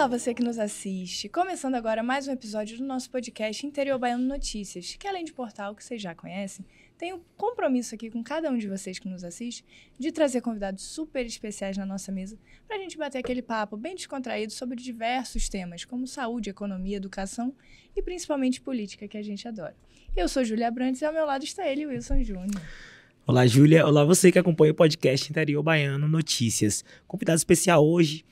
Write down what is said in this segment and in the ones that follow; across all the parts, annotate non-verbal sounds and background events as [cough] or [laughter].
Olá, você que nos assiste. Começando agora mais um episódio do nosso podcast Interior Baiano Notícias, que além de portal que vocês já conhecem, tem um compromisso aqui com cada um de vocês que nos assiste de trazer convidados super especiais na nossa mesa para a gente bater aquele papo bem descontraído sobre diversos temas, como saúde, economia, educação e principalmente política, que a gente adora. Eu sou Júlia Brandes e ao meu lado está ele, Wilson Júnior. Olá, Júlia. Olá, você que acompanha o podcast Interior Baiano Notícias. Convidado especial hoje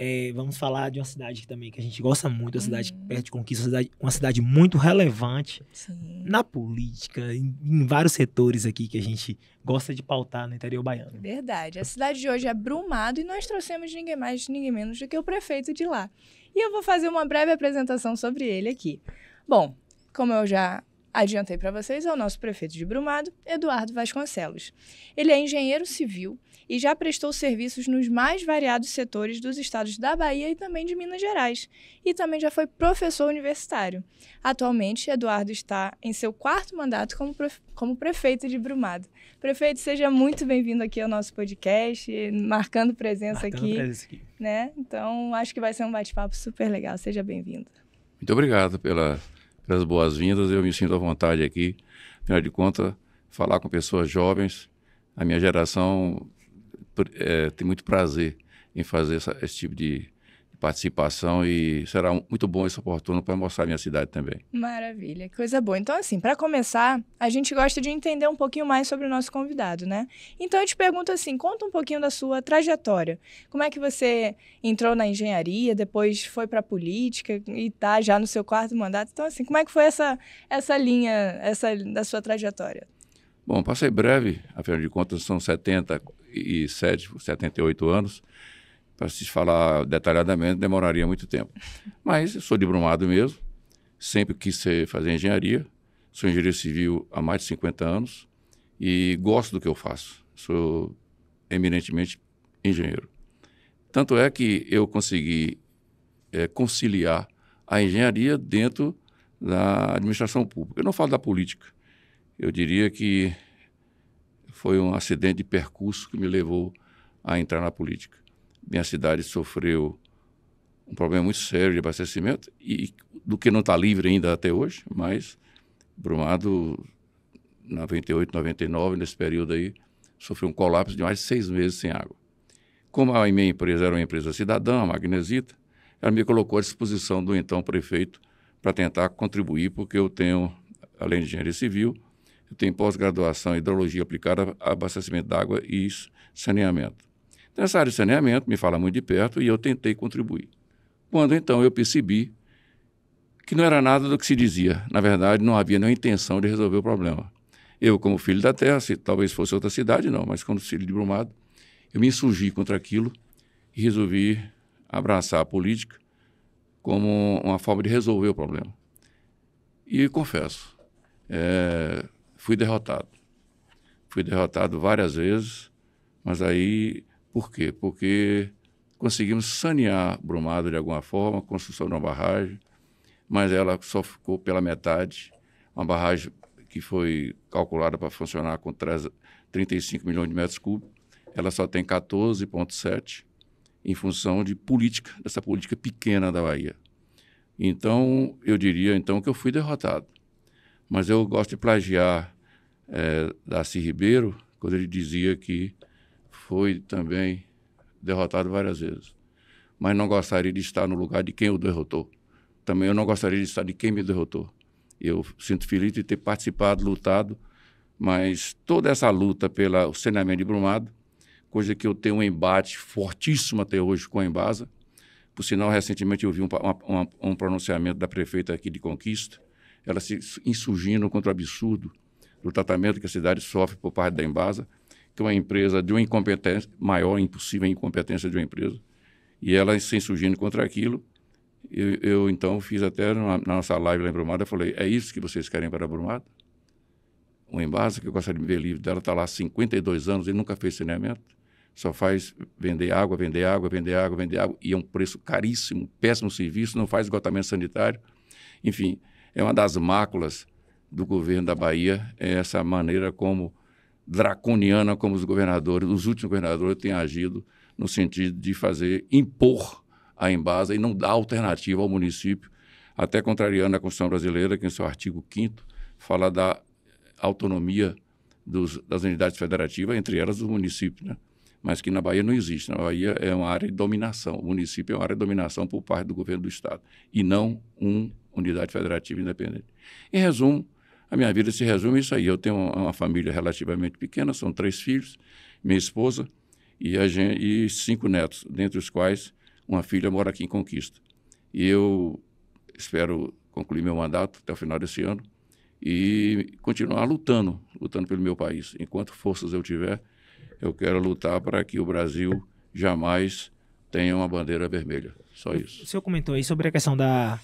é, vamos falar de uma cidade também que a gente gosta muito, uma cidade uhum. perto de Conquista, uma cidade, uma cidade muito relevante Sim. na política, em, em, vários setores aqui que a gente gosta de pautar no interior baiano. Verdade. A cidade de hoje é Brumado e nós trouxemos ninguém mais, ninguém menos do que o prefeito de lá. E eu vou fazer uma breve apresentação sobre ele aqui. Bom, como eu já Adiantei para vocês, é o nosso prefeito de Brumado, Eduardo Vasconcelos. Ele é engenheiro civil e já prestou serviços nos mais variados setores dos estados da Bahia e também de Minas Gerais. E também já foi professor universitário. Atualmente, Eduardo está em seu quarto mandato como, como prefeito de Brumado. Prefeito, seja muito bem-vindo aqui ao nosso podcast, marcando presença marcando aqui. Presença aqui. Né? Então, acho que vai ser um bate-papo super legal. Seja bem-vindo. Muito obrigado pela pelas boas-vindas. Eu me sinto à vontade aqui. Afinal de contas, falar com pessoas jovens, a minha geração é, tem muito prazer em fazer essa, esse tipo de, participação e será muito bom esse oportuno para mostrar a minha cidade também. Maravilha, coisa boa. Então, assim, para começar, a gente gosta de entender um pouquinho mais sobre o nosso convidado, né? Então, eu te pergunto assim, conta um pouquinho da sua trajetória. Como é que você entrou na engenharia, depois foi para política e tá já no seu quarto mandato? Então, assim, como é que foi essa, essa linha, essa da sua trajetória? Bom, passei breve, afinal de contas são 77, 78 anos. Para se falar detalhadamente, demoraria muito tempo. [laughs] Mas eu sou de Brumado mesmo, sempre quis fazer engenharia, sou engenheiro civil há mais de 50 anos e gosto do que eu faço. Sou eminentemente engenheiro. Tanto é que eu consegui é, conciliar a engenharia dentro da administração pública. Eu não falo da política. Eu diria que foi um acidente de percurso que me levou a entrar na política minha cidade sofreu um problema muito sério de abastecimento e do que não está livre ainda até hoje, mas Brumado, 98, 99, nesse período aí, sofreu um colapso de mais de seis meses sem água. Como a minha empresa era uma empresa cidadã, a magnesita, ela me colocou à disposição do então prefeito para tentar contribuir, porque eu tenho, além de engenharia civil, eu tenho pós-graduação em hidrologia aplicada a abastecimento d'água e saneamento. Nessa área de saneamento, me fala muito de perto, e eu tentei contribuir. Quando então eu percebi que não era nada do que se dizia. Na verdade, não havia nenhuma intenção de resolver o problema. Eu, como filho da terra, se talvez fosse outra cidade, não, mas quando filho de Brumado, eu me insurgi contra aquilo e resolvi abraçar a política como uma forma de resolver o problema. E confesso, é, fui derrotado. Fui derrotado várias vezes, mas aí por quê? Porque conseguimos sanear Brumado de alguma forma, construção de uma barragem, mas ela só ficou pela metade. Uma barragem que foi calculada para funcionar com 35 milhões de metros cúbicos, ela só tem 14,7 em função de política, dessa política pequena da Bahia. Então, eu diria então que eu fui derrotado. Mas eu gosto de plagiar é, Darcy Ribeiro, quando ele dizia que foi também derrotado várias vezes. Mas não gostaria de estar no lugar de quem o derrotou. Também eu não gostaria de estar de quem me derrotou. Eu sinto feliz de ter participado, lutado, mas toda essa luta pelo saneamento de Brumado, coisa que eu tenho um embate fortíssimo até hoje com a Embasa. Por sinal, recentemente eu vi um, uma, um pronunciamento da prefeita aqui de Conquista, ela se insurgindo contra o absurdo do tratamento que a cidade sofre por parte da Embasa que uma empresa, de uma incompetência, maior impossível incompetência de uma empresa, e ela se insurgindo contra aquilo. Eu, eu então fiz até na, na nossa live lá em Brumada, falei: é isso que vocês querem para Brumada? Uma embasa que eu gostaria de ver livre dela, está lá há 52 anos e nunca fez saneamento, só faz vender água, vender água, vender água, vender água, e é um preço caríssimo, péssimo serviço, não faz esgotamento sanitário. Enfim, é uma das máculas do governo da Bahia, é essa maneira como draconiana como os governadores, os últimos governadores têm agido no sentido de fazer, impor a Embasa e não dar alternativa ao município, até contrariando a Constituição brasileira, que em seu artigo 5 fala da autonomia dos, das unidades federativas, entre elas os municípios, né? mas que na Bahia não existe. Na Bahia é uma área de dominação, o município é uma área de dominação por parte do governo do Estado, e não uma unidade federativa independente. Em resumo, a minha vida se resume a isso aí. Eu tenho uma família relativamente pequena, são três filhos, minha esposa e, gente, e cinco netos, dentre os quais uma filha mora aqui em Conquista. E eu espero concluir meu mandato até o final desse ano e continuar lutando, lutando pelo meu país. Enquanto forças eu tiver, eu quero lutar para que o Brasil jamais tenha uma bandeira vermelha. Só isso. O senhor comentou aí sobre a questão da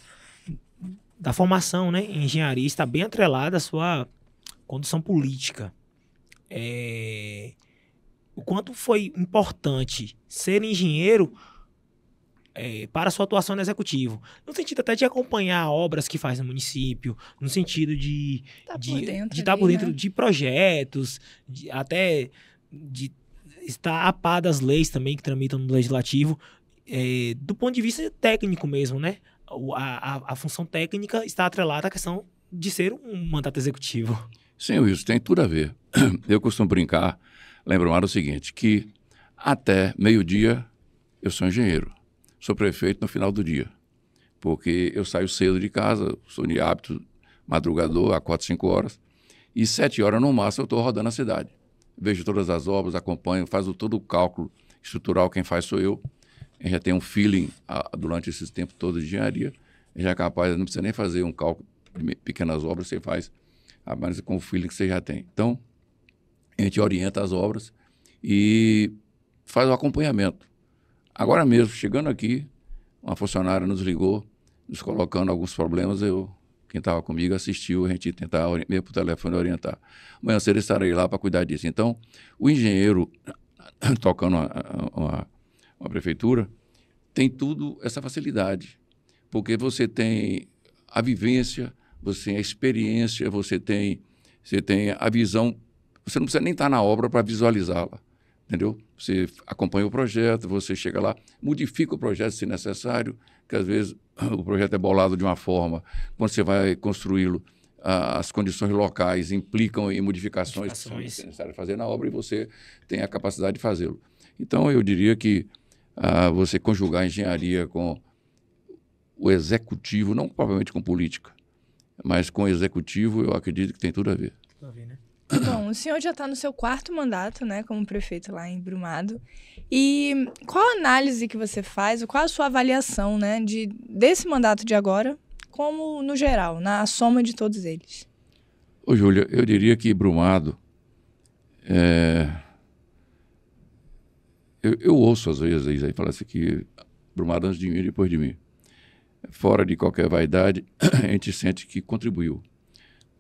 da formação né, em engenharia está bem atrelada à sua condução política. É... O quanto foi importante ser engenheiro é, para a sua atuação no executivo. No sentido até de acompanhar obras que faz no município, no sentido de tá de, de estar tá por dentro né? de projetos, de, até de estar a par das leis também que tramitam no legislativo, é, do ponto de vista técnico mesmo, né? a, a função técnica está atrelada à questão de ser um mandato executivo. Sim, Wilson, tem tudo a ver. [clears throat] Eu costumo brincar, lembro o seguinte, que até meio-dia eu sou engenheiro, sou prefeito no final do dia, porque eu saio cedo de casa, sou de hábito madrugador, a quatro, cinco horas, e sete horas no máximo eu estou rodando a cidade. Vejo todas as obras, acompanho, faço todo o cálculo estrutural, quem faz sou eu já tem um feeling a, ah, durante esses tempos todo de engenharia, já é capaz, não precisa nem fazer um cálculo de pequenas obras, você faz a ah, com o feeling que você já tem. Então, a gente orienta as obras e faz o acompanhamento. Agora mesmo, chegando aqui, uma funcionária nos ligou, nos colocando alguns problemas, eu quem estava comigo assistiu, a gente tentar, mesmo por telefone, orientar. Amanhã cedo estarei lá para cuidar disso. Então, o engenheiro, [coughs] tocando uma, uma, uma prefeitura, tem tudo essa facilidade, porque você tem a vivência, você tem a experiência, você tem, você tem a visão. Você não precisa nem estar na obra para visualizá-la, entendeu? Você acompanha o projeto, você chega lá, modifica o projeto se necessário, que às vezes o projeto é bolado de uma forma, quando você vai construí-lo, as condições locais implicam em modificações, modificações. que necessárias fazer na obra e você tem a capacidade de fazê-lo. Então, eu diria que você conjugar a engenharia com o executivo, não provavelmente com política, mas com o executivo, eu acredito que tem tudo a ver. Né? Bom, o senhor já está no seu quarto mandato, né, como prefeito lá em Brumado. E qual a análise que você faz, ou qual a sua avaliação, né, de, desse mandato de agora, como no geral, na soma de todos eles? Ô, Júlia, eu diria que Brumado é, eu, eu ouço às vezes aí fala-se assim que Brumado antes de mim e depois de mim. Fora de qualquer vaidade, [clears throat] a gente sente que contribuiu.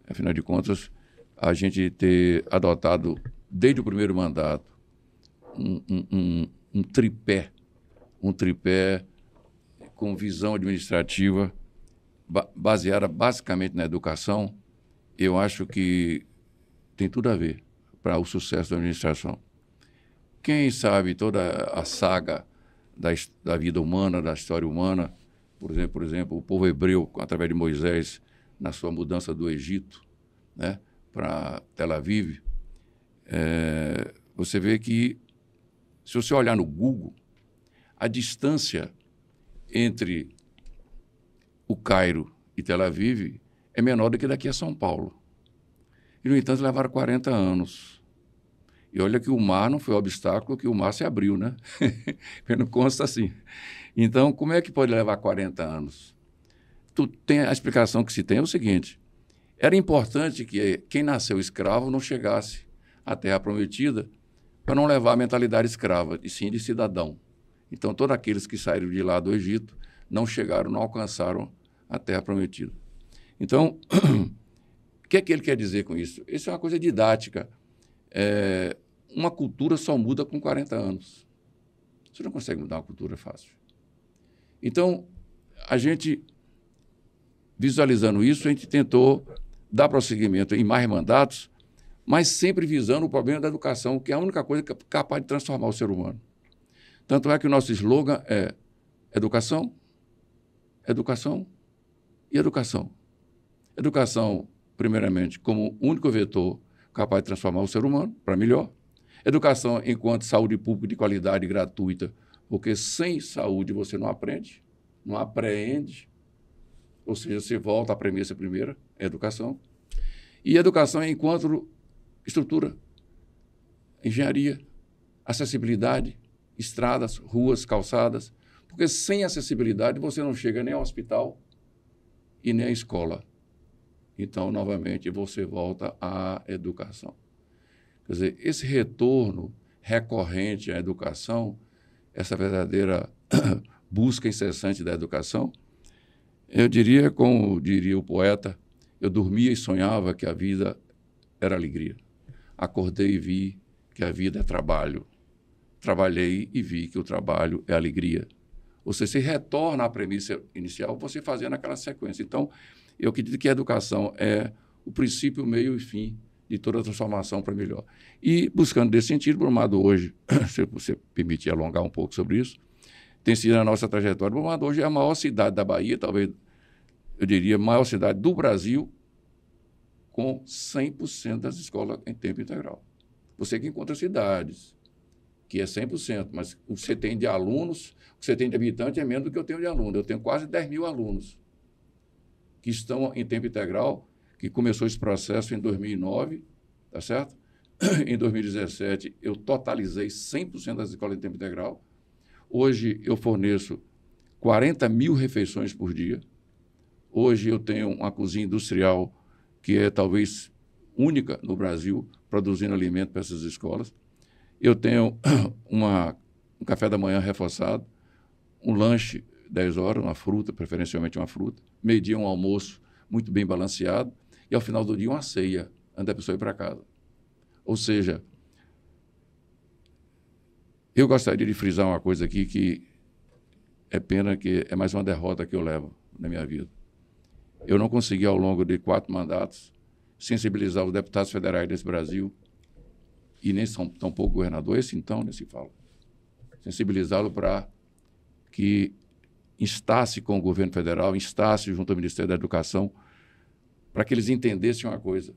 Afinal de contas, a gente ter adotado, desde o primeiro mandato, um, um, um, um tripé, um tripé com visão administrativa ba baseada basicamente na educação, eu acho que tem tudo a ver para o sucesso da administração. Quem sabe toda a saga da, da vida humana, da história humana, por exemplo, por exemplo, o povo hebreu, através de Moisés, na sua mudança do Egito né, para Tel Aviv, é, você vê que, se você olhar no Google, a distância entre o Cairo e Tel Aviv é menor do que daqui a São Paulo. E, no entanto, levaram 40 anos. E olha que o mar não foi obstáculo, que o mar se abriu, né? [laughs] não consta assim. Então, como é que pode levar 40 anos? Tu tem a explicação que se tem é o seguinte: era importante que quem nasceu escravo não chegasse à terra prometida para não levar a mentalidade escrava, e sim de cidadão. Então, todos aqueles que saíram de lá do Egito não chegaram, não alcançaram a terra prometida. Então, [clears throat] o que é que ele quer dizer com isso? Isso é uma coisa didática. É, uma cultura só muda com 40 anos. Você não consegue mudar uma cultura fácil. Então, a gente, visualizando isso, a gente tentou dar prosseguimento em mais mandatos, mas sempre visando o problema da educação, que é a única coisa é capaz de transformar o ser humano. Tanto é que o nosso slogan é educação, educação e educação. Educação, primeiramente, como único vetor capaz de transformar o ser humano para melhor Educação enquanto saúde pública de qualidade gratuita, porque sem saúde você não aprende, não apreende. Ou seja, você volta à premissa primeira, educação. E educação enquanto estrutura, engenharia, acessibilidade, estradas, ruas, calçadas. Porque sem acessibilidade você não chega nem ao hospital e nem à escola. Então, novamente, você volta à educação. Quer dizer, esse retorno recorrente à educação, essa verdadeira [coughs] busca incessante da educação, eu diria, como diria o poeta, eu dormia e sonhava que a vida era alegria. Acordei e vi que a vida é trabalho. Trabalhei e vi que o trabalho é alegria. Ou seja, retorna à premissa inicial, você fazendo aquela sequência. Então, eu acredito que a educação é o princípio, o meio e fim de toda a transformação para melhor. E buscando desse sentido, Brumado hoje, [coughs] se você permitir alongar um pouco sobre isso, tem sido a nossa trajetória. Brumado hoje é a maior cidade da Bahia, talvez, eu diria, a maior cidade do Brasil, com 100% das escolas em tempo integral. Você que encontra cidades, que é 100%, mas o que você tem de alunos, o que você tem de habitante é menos do que eu tenho de aluno. Eu tenho quase 10 mil alunos que estão em tempo integral que começou esse processo em 2009, tá certo? [clears throat] em 2017, eu totalizei 100% das escolas de tempo integral. Hoje, eu forneço 40 mil refeições por dia. Hoje, eu tenho uma cozinha industrial que é talvez única no Brasil, produzindo alimento para essas escolas. Eu tenho [clears throat] uma, um café da manhã reforçado, um lanche 10 horas, uma fruta, preferencialmente uma fruta, meio-dia um almoço muito bem balanceado e ao final do dia uma ceia antes da pessoa ir para casa. Ou seja, eu gostaria de frisar uma coisa aqui que é pena que é mais uma derrota que eu levo na minha vida. Eu não consegui, ao longo de quatro mandatos, sensibilizar os deputados federais desse Brasil e nem são tão pouco governador, esse então, nesse falo, fala, sensibilizá-lo para que instasse com o governo federal, instasse junto ao Ministério da Educação, para que eles entendessem uma coisa.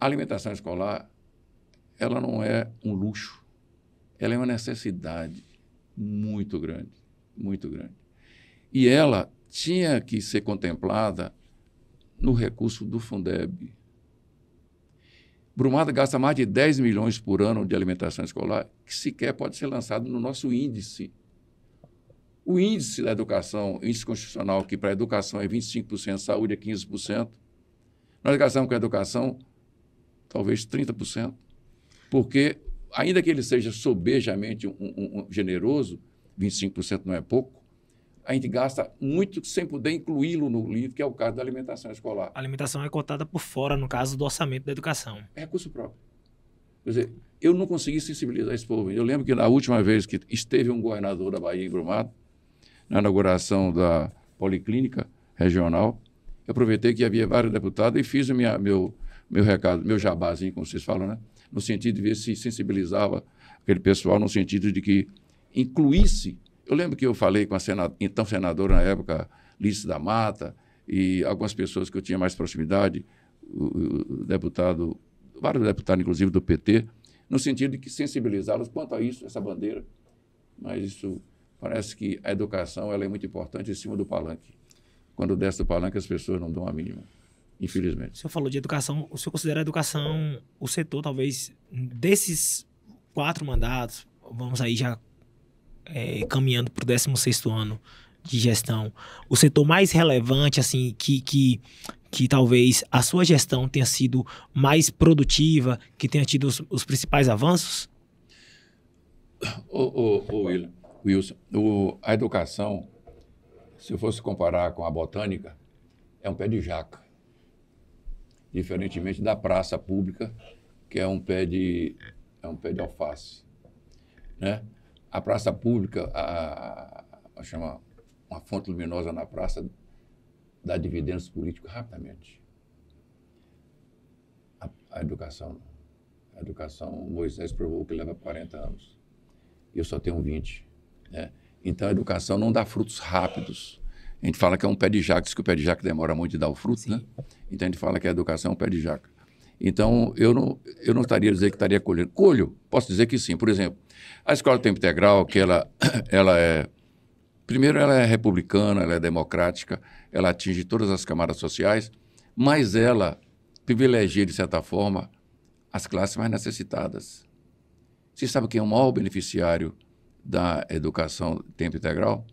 A alimentação escolar, ela não é um luxo, ela é uma necessidade muito grande, muito grande. E ela tinha que ser contemplada no recurso do Fundeb. Brumada gasta mais de 10 milhões por ano de alimentação escolar, que sequer pode ser lançado no nosso índice o índice da educação, índice constitucional, que para a educação é 25%, saúde é 15%. Nós gastamos com a educação talvez 30%, porque, ainda que ele seja sobejamente um, um, um generoso, 25% não é pouco, a gente gasta muito sem poder incluí-lo no livro, que é o caso da alimentação escolar. A alimentação é cotada por fora, no caso do orçamento da educação. É recurso próprio. Quer dizer, eu não consegui sensibilizar esse povo. Eu lembro que na última vez que esteve um governador da Bahia em Brumado, na inauguração da Policlínica Regional. Eu aproveitei que havia vários deputados e fiz minha, meu, meu recado, meu jabazinho, como vocês falam, né? no sentido de ver se sensibilizava aquele pessoal, no sentido de que incluísse. Eu lembro que eu falei com a sena, então senadora na época, Lice da Mata, e algumas pessoas que eu tinha mais proximidade, o, o deputado, vários deputados, inclusive do PT, no sentido de que sensibilizá-los quanto a isso, essa bandeira. Mas isso Parece que a educação ela é muito importante em cima do palanque. Quando desce do palanque, as pessoas não dão a mínima, infelizmente. O senhor falou de educação. O senhor considera a educação o setor, talvez, desses quatro mandatos, vamos aí já é, caminhando para o 16 ano de gestão, o setor mais relevante, assim, que, que, que talvez a sua gestão tenha sido mais produtiva, que tenha tido os, os principais avanços? o o ô William, Wilson, o, a educação, se eu fosse comparar com a botânica, é um pé de jaca. Diferentemente da praça pública, que é um pé de, é um pé de alface. Né? A praça pública, a, a chama uma fonte luminosa na praça, dá dividendos políticos rapidamente. A, a educação. A educação, Moisés provou que leva 40 anos. Eu só tenho 20. Né? Então, a educação não dá frutos rápidos. A gente fala que é um pé de jaca, diz que o pé de jaca demora muito de dar o fruto, né? Sim. né? Então, a gente fala que a educação é um pé de jaca. Então, eu não, eu não estaria dizendo que estaria colhendo. Colho, posso dizer que sim. Por exemplo, a escola tempo integral, que ela, [coughs] ela é. Primeiro, ela é republicana, ela é democrática, ela atinge todas as camadas sociais, mas ela privilegia, de certa forma, as classes mais necessitadas. Você sabe quem é o maior beneficiário da educação tempo integral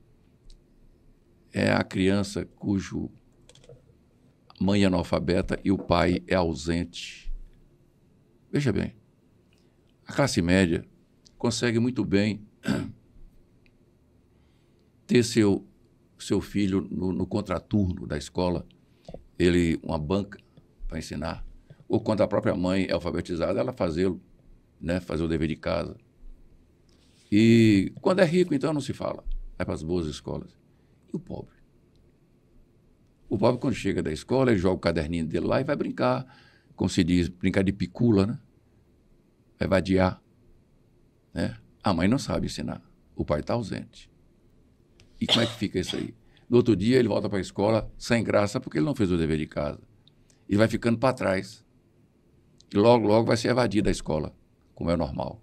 é a criança cujo mãe é analfabeta e o pai é ausente. Veja bem, a classe média consegue muito bem [clears throat] ter seu, seu filho no, no contraturno da escola, ele uma banca para ensinar, ou quando a própria mãe é alfabetizada, ela fazê-lo, né, fazer o dever de casa. E quando é rico, então não se fala. Vai para as boas escolas. E o pobre? O pobre, quando chega da escola, ele joga o caderninho dele lá e vai brincar, como se diz, brincar de picula, né? Vai vadiar. Né? A mãe não sabe ensinar. O pai está ausente. E como é que fica isso aí? No outro dia, ele volta para a escola sem graça porque ele não fez o dever de casa. E vai ficando para trás. E logo, logo vai ser evadido da escola, como é normal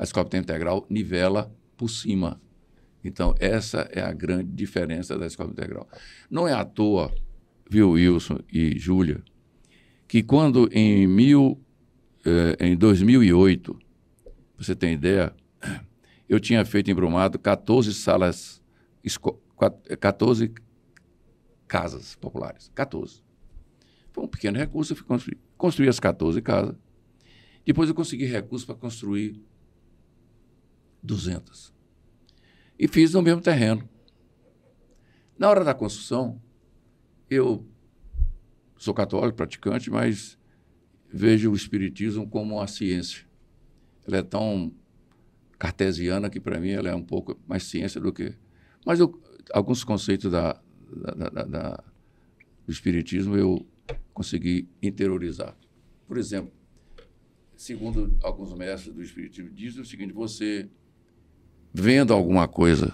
a escópeta integral nivela por cima. Então, essa é a grande diferença da escópeta integral. Não é à toa, viu, Wilson e Júlia, que quando em, mil, eh, em 2008, você tem ideia, eu tinha feito em Brumado 14 salas, 14 casas populares, 14. Foi um pequeno recurso, eu construí, construí as 14 casas. Depois eu consegui recursos para construir 200. E fiz no mesmo terreno. Na hora da construção, eu sou católico, praticante, mas vejo o espiritismo como uma ciência. Ela é tão cartesiana que, para mim, ela é um pouco mais ciência do que. Mas eu, alguns conceitos da, da, da, da, do espiritismo eu consegui interiorizar. Por exemplo, segundo alguns mestres do espiritismo, diz o seguinte: você vendo alguma coisa,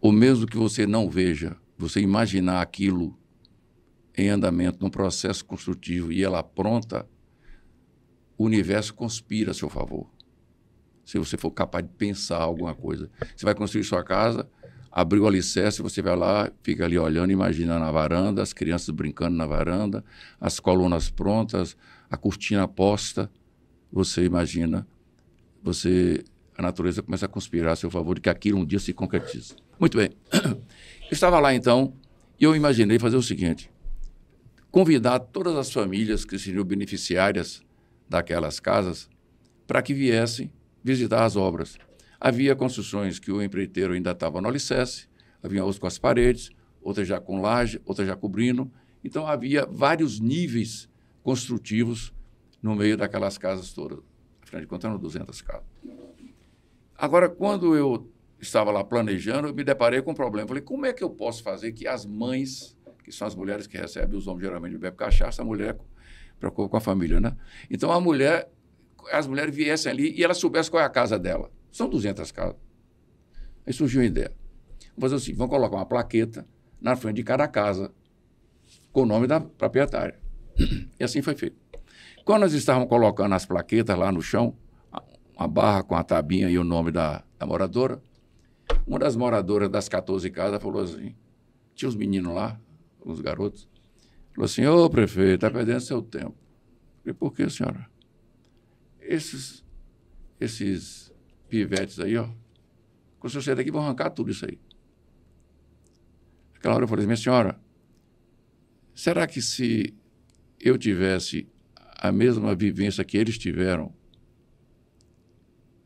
ou mesmo que você não veja, você imaginar aquilo em andamento, num processo construtivo e ela pronta, o universo conspira a seu favor. Se você for capaz de pensar alguma coisa, você vai construir sua casa, abriu o alicerce, você vai lá, fica ali olhando, imaginando a varanda, as crianças brincando na varanda, as colunas prontas, a cortina posta. Você imagina, você a natureza começa a conspirar a seu favor de que aquilo um dia se concretize. Muito bem. [clears throat] Eu estava lá então e eu imaginei fazer o seguinte: convidar todas as famílias que seriam beneficiárias daquelas casas para que viessem visitar as obras. Havia construções que o empreiteiro ainda estava no alicerce, havia outras com as paredes, outras já com laje, outras já cobrindo. Então havia vários níveis construtivos no meio daquelas casas todas. Afinal de contas, eram 200 casas. Agora, quando eu estava lá planejando, eu me deparei com um problema. Falei, como é que eu posso fazer que as mães, que são as mulheres que recebem os homens geralmente bebem cachaça, a mulher preocupa com a família, né? Então, a mulher, as mulheres viessem ali e elas soubessem qual é a casa dela. São 200 casas. Aí surgiu a ideia. Vamos fazer assim, vamos colocar uma plaqueta na frente de cada casa com o nome da proprietária. [clears throat] E assim foi feito. Quando nós estávamos colocando as plaquetas lá no chão, uma barra com a tabinha e o nome da, da moradora. Uma das moradoras das 14 casas falou assim: tinha os meninos lá, os garotos, falou assim: Ô prefeito, está perdendo seu tempo. e falei: por que, senhora? Esses, esses pivetes aí, ó, quando você sair daqui, vão arrancar tudo isso aí. Aquela hora eu falei: assim, minha senhora, será que se eu tivesse a mesma vivência que eles tiveram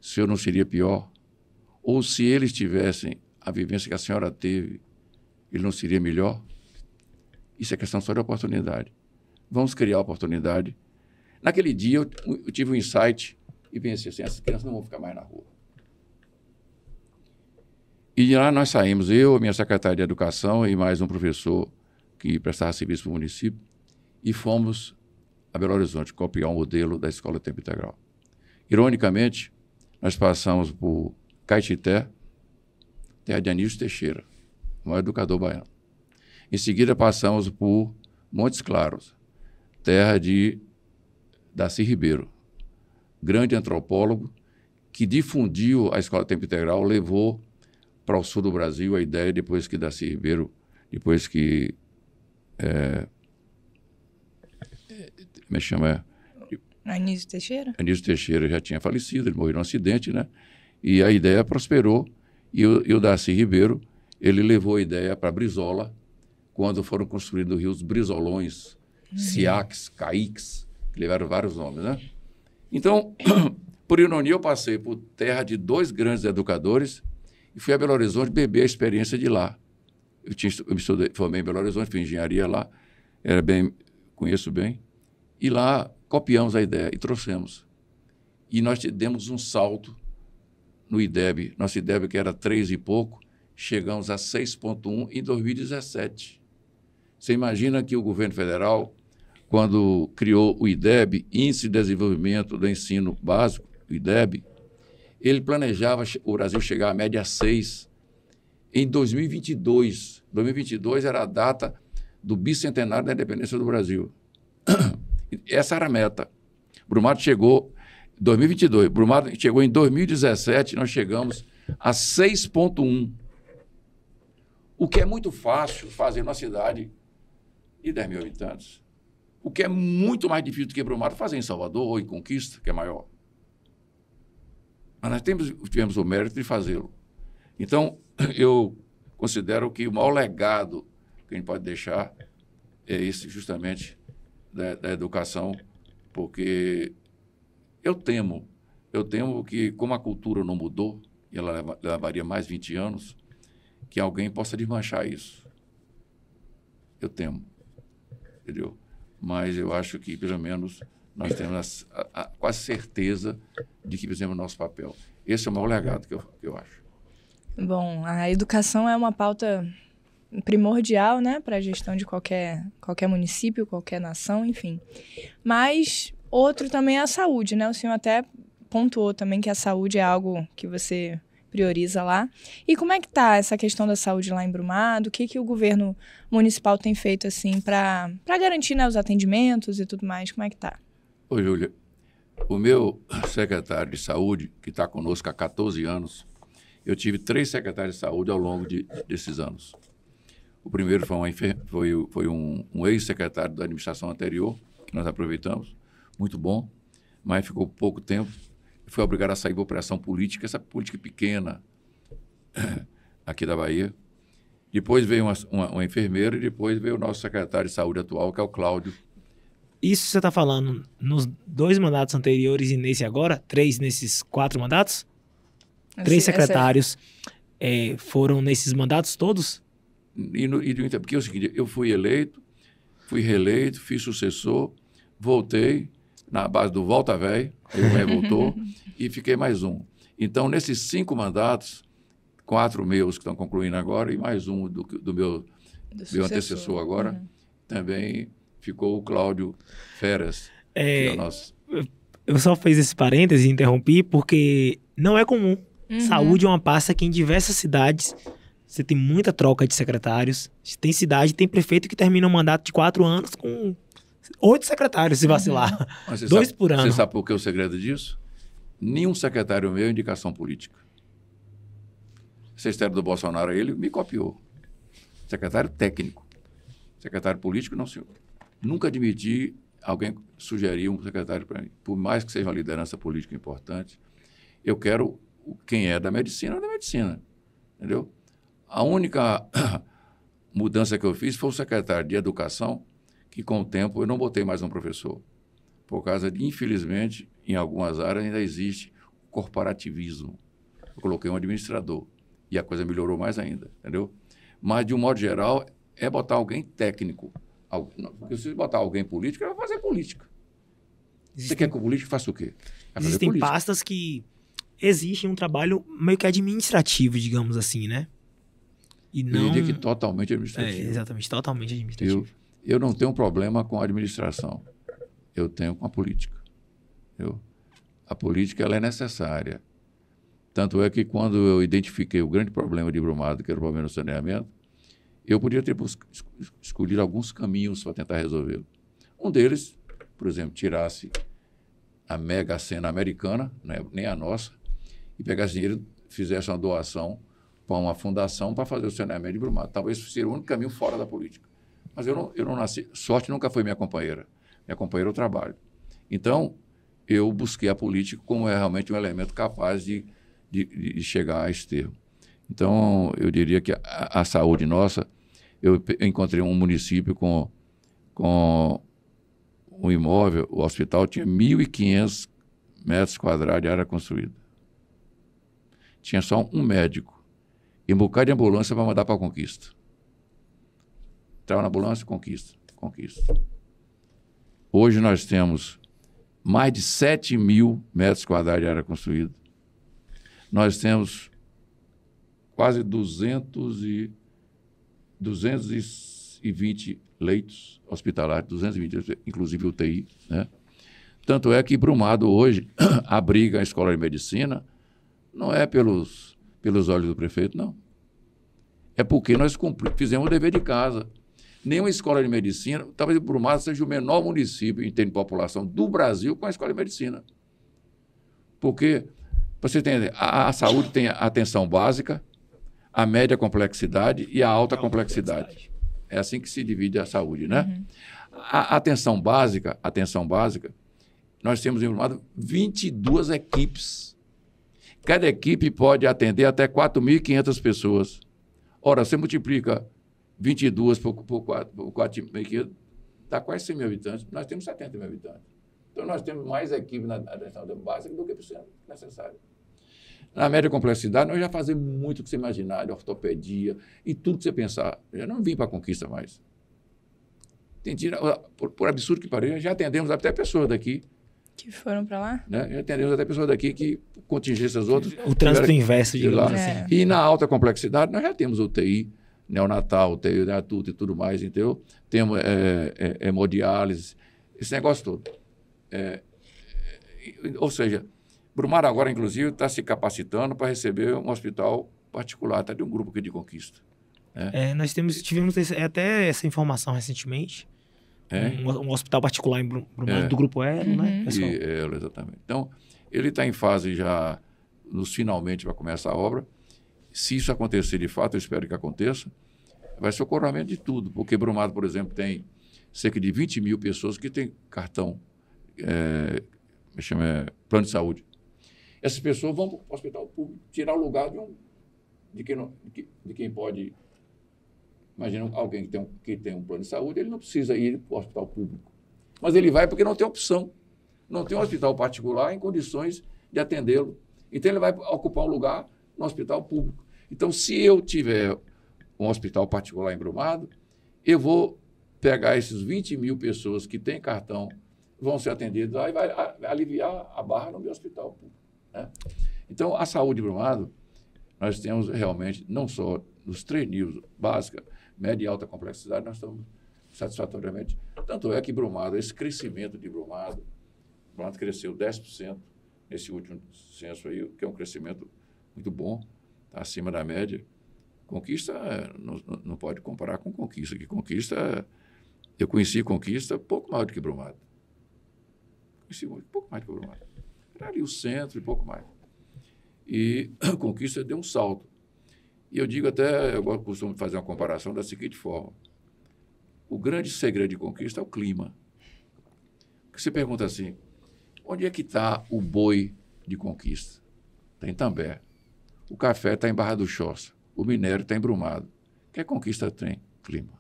se eu não seria pior? Ou se eles tivessem a vivência que a senhora teve, ele não seria melhor? Isso é questão só de oportunidade. Vamos criar oportunidade. Naquele dia, eu, tive um insight e pensei assim: essas crianças não vão ficar mais na rua. E de lá nós saímos, eu, minha secretária de Educação e mais um professor que prestava serviço para o município, e fomos a Belo Horizonte copiar o um modelo da escola tempo integral. Ironicamente, nós passamos por Caetité, terra de Anísio Teixeira, o maior educador baiano. Em seguida, passamos por Montes Claros, terra de Daci Ribeiro, grande antropólogo que difundiu a escola tempo integral, levou para o sul do Brasil a ideia depois que Daci Ribeiro, depois que eh, eh, é, me chama Anísio Teixeira? Anísio Teixeira já tinha falecido, ele morreu num acidente, né? E a ideia prosperou e o, e o Darcy Ribeiro, ele levou a ideia para Brizola, quando foram construídos rios Brizolões, uhum. Siaques, que levaram vários nomes, né? Então, [clears throat] por ironia, eu passei por terra de dois grandes educadores e fui a Belo Horizonte beber a experiência de lá. Eu, tinha, eu me estudei, formei em Belo Horizonte, fiz engenharia lá, era bem, conheço bem. E lá copiamos a ideia e trouxemos. E nós demos um salto no IDEB. Nosso IDEB, que era 3 e pouco, chegamos a 6,1 em 2017. Você imagina que o governo federal, quando criou o IDEB, Índice de Desenvolvimento do Ensino Básico, o IDEB, ele planejava o Brasil chegar à média 6 em 2022. 2022 era a data do bicentenário da independência do Brasil. Essa era a meta. Brumado chegou em 2022. Brumado chegou em 2017, nós chegamos a 6,1. O que é muito fácil fazer numa cidade de 10 mil habitantes. O que é muito mais difícil do que Brumado fazer em Salvador ou em Conquista, que é maior. Mas nós temos, tivemos o mérito de fazê-lo. Então, [clears throat] eu considero que o maior legado que a gente pode deixar é esse, justamente, da, da educação, porque eu temo, eu temo que como a cultura não mudou, e ela levaria mais 20 anos, que alguém possa desmanchar isso. Eu temo, entendeu? Mas eu acho que, pelo menos, nós temos a, a, a, quase certeza de que fizemos o nosso papel. Esse é o maior legado que eu, que eu acho. Bom, a educação é uma pauta primordial, né, para a gestão de qualquer, qualquer município, qualquer nação, enfim. Mas outro também é a saúde, né? O senhor até pontuou também que a saúde é algo que você prioriza lá. E como é que tá essa questão da saúde lá em Brumado? O que, que o governo municipal tem feito assim para garantir né, os atendimentos e tudo mais? Como é que tá? Ô, Júlia, o meu secretário de saúde, que está conosco há 14 anos, eu tive três secretários de saúde ao longo de, desses anos. O primeiro foi, uma, foi, foi um, um ex-secretário da administração anterior, que nós aproveitamos, muito bom, mas ficou pouco tempo. Foi obrigado a sair para operação política, essa política pequena [clears throat] aqui da Bahia. Depois veio uma, uma, uma enfermeira e depois veio o nosso secretário de saúde atual, que é o Cláudio. Isso você está falando nos dois mandatos anteriores e nesse agora? Três nesses quatro mandatos? Esse, Três é secretários é... É, foram nesses mandatos todos? E, no, e porque é o seguinte, eu fui eleito, fui reeleito, fiz sucessor, voltei na base do volta velho, aí o revoltou, [laughs] e fiquei mais um. Então, nesses cinco mandatos, quatro meus que estão concluindo agora e mais um do, do meu, do meu antecessor agora, uhum. também ficou o Cláudio Feras, é, que é o nosso... Eu só fiz esse parêntese e interrompi porque não é comum. Uhum. Saúde é uma pasta que em diversas cidades você tem muita troca de secretários. Tem cidade, tem prefeito que termina um mandato de quatro anos com oito secretários, se vacilar. Uhum. [laughs] Dois sabe, por ano. Você sabe por que é o segredo disso? Nenhum secretário meu é indicação política. O secretário do Bolsonaro, ele me copiou. Secretário técnico. Secretário político, não, senhor. Nunca admiti alguém sugerir um secretário para mim. Por mais que seja uma liderança política importante, eu quero quem é da medicina, é da medicina. Entendeu? A única [clears throat] mudança que eu fiz foi o secretário de Educação, que com o tempo eu não botei mais um professor. Por causa de, infelizmente, em algumas áreas ainda existe corporativismo. Eu coloquei um administrador e a coisa melhorou mais ainda, entendeu? Mas, de um modo geral, é botar alguém técnico. Porque se botar alguém político, ele vai fazer política. Existem, Você quer que o político faça o quê? Vai existem pastas que exigem um trabalho meio que administrativo, digamos assim, né? E não... Eu diria que totalmente administrativo. É, exatamente, totalmente administrativo. Eu, eu não tenho problema com a administração. Eu tenho com a política. Eu, a política ela é necessária. Tanto é que quando eu identifiquei o grande problema de Brumado, que era o problema do saneamento, eu podia ter escolhido alguns caminhos para tentar resolvê-lo. Um deles, por exemplo, tirasse a mega cena americana, né, nem a nossa, e pegasse dinheiro, fizesse uma doação para uma fundação para fazer o saneamento de Brumado. Talvez seja o único caminho fora da política. Mas eu não, eu não nasci. Sorte nunca foi minha companheira. Minha companheira é o trabalho. Então, eu busquei a política como é realmente um elemento capaz de, de, de chegar a esse termo. Então, eu diria que a, a saúde nossa, eu encontrei um município com, com um imóvel, o hospital tinha 1.500 metros quadrados de área construída. Tinha só um médico. E um bocado de ambulância para mandar para a conquista. Entrava na ambulância, conquista, conquista. Hoje nós temos mais de 7 mil metros quadrados de área construída. Nós temos quase 200 e, 220 leitos hospitalares, 220, inclusive UTI. Né? Tanto é que Brumado hoje [clears throat] abriga a escola de medicina, não é pelos pelos olhos do prefeito, não. É porque nós fizemos o dever de casa. Nenhuma escola de medicina, talvez Brumado seja o menor município em termos de população do Brasil com a escola de medicina. Porque, para você entender, a, a saúde tem a atenção básica, a média complexidade e a alta, complexidade. É assim que se divide a saúde, né? Uhum. A atenção básica, atenção básica, nós temos em Brumado 22 equipes Cada equipe pode atender até 4.500 pessoas. Ora, você multiplica 22 por, por 4.500, dá quase 100 mil habitantes. Nós temos 70 mil habitantes. Então, nós temos mais equipe na atenção básica do que precisa, necessário. Na média complexidade, nós já fazemos muito o que você imaginar, de ortopedia e tudo que você pensar. Eu não vim para a conquista mais. por, por absurdo que pareça, já atendemos até pessoas daqui que foram para lá? Né? Já temos até pessoas daqui que, as outras. O trânsito inverso de lá. Assim. É. E na alta complexidade, nós já temos UTI neonatal, UTI, né, tudo e tudo mais, entendeu? Temos é, é, é hemodiálise, esse negócio todo. É, é, ou seja, Brumar agora, inclusive, está se capacitando para receber um hospital particular, está de um grupo que de conquista. Né? É, nós temos, tivemos esse, até essa informação recentemente é? Um, um, hospital particular em Brumado, é. do Grupo Elo, né? uhum. né? Pessoal? É e, Elo, exatamente. Então, ele está em fase já, nos finalmente, para começar a obra. Se isso acontecer de fato, eu espero que aconteça, vai ser o coronamento de tudo, porque Brumado, por exemplo, tem cerca de 20 mil pessoas que têm cartão, é, é chama, é, plano de saúde. Essas pessoas vão para o hospital público tirar o lugar de, um, de, quem, não, de, de quem pode Imagina alguém que tem, um, que tem um plano de saúde, ele não precisa ir para o hospital público. Mas ele vai porque não tem opção. Não tem um hospital particular em condições de atendê-lo. Então ele vai ocupar um lugar no hospital público. Então, se eu tiver um hospital particular em Brumado, eu vou pegar esses 20 mil pessoas que têm cartão, vão ser atendidas lá e vai aliviar a barra no meu hospital público. Né? Então, a saúde de Brumado, nós temos realmente, não só nos três níveis básica, média e alta complexidade, nós estamos satisfatoriamente. Tanto é que Brumado, esse crescimento de Brumado, Brumado cresceu 10% nesse último censo aí, que é um crescimento muito bom, tá acima da média. Conquista não, não pode comparar com Conquista, que Conquista, eu conheci Conquista pouco mais do que Brumado. Conheci pouco mais do que Brumado. Era ali o centro e pouco mais. E [clears throat] Conquista deu um salto. E eu digo até, eu costumo fazer uma comparação da seguinte forma. O grande segredo de conquista é o clima. você pergunta assim, onde é que está o boi de conquista? Tem tá També. O café está em Barra do Choça. O minério está em Brumado. Que conquista tem? Clima.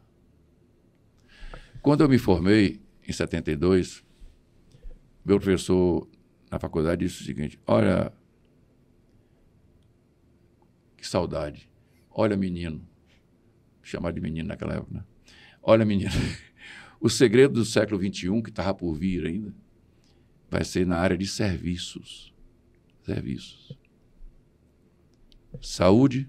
Quando eu me formei, em 72, meu professor na faculdade disse o seguinte, olha, que saudade Olha, menino. Chamar de menino naquela época, né? Olha, menino. [laughs] O segredo do século XXI, que estava por vir ainda, vai ser na área de serviços. Serviços. Saúde,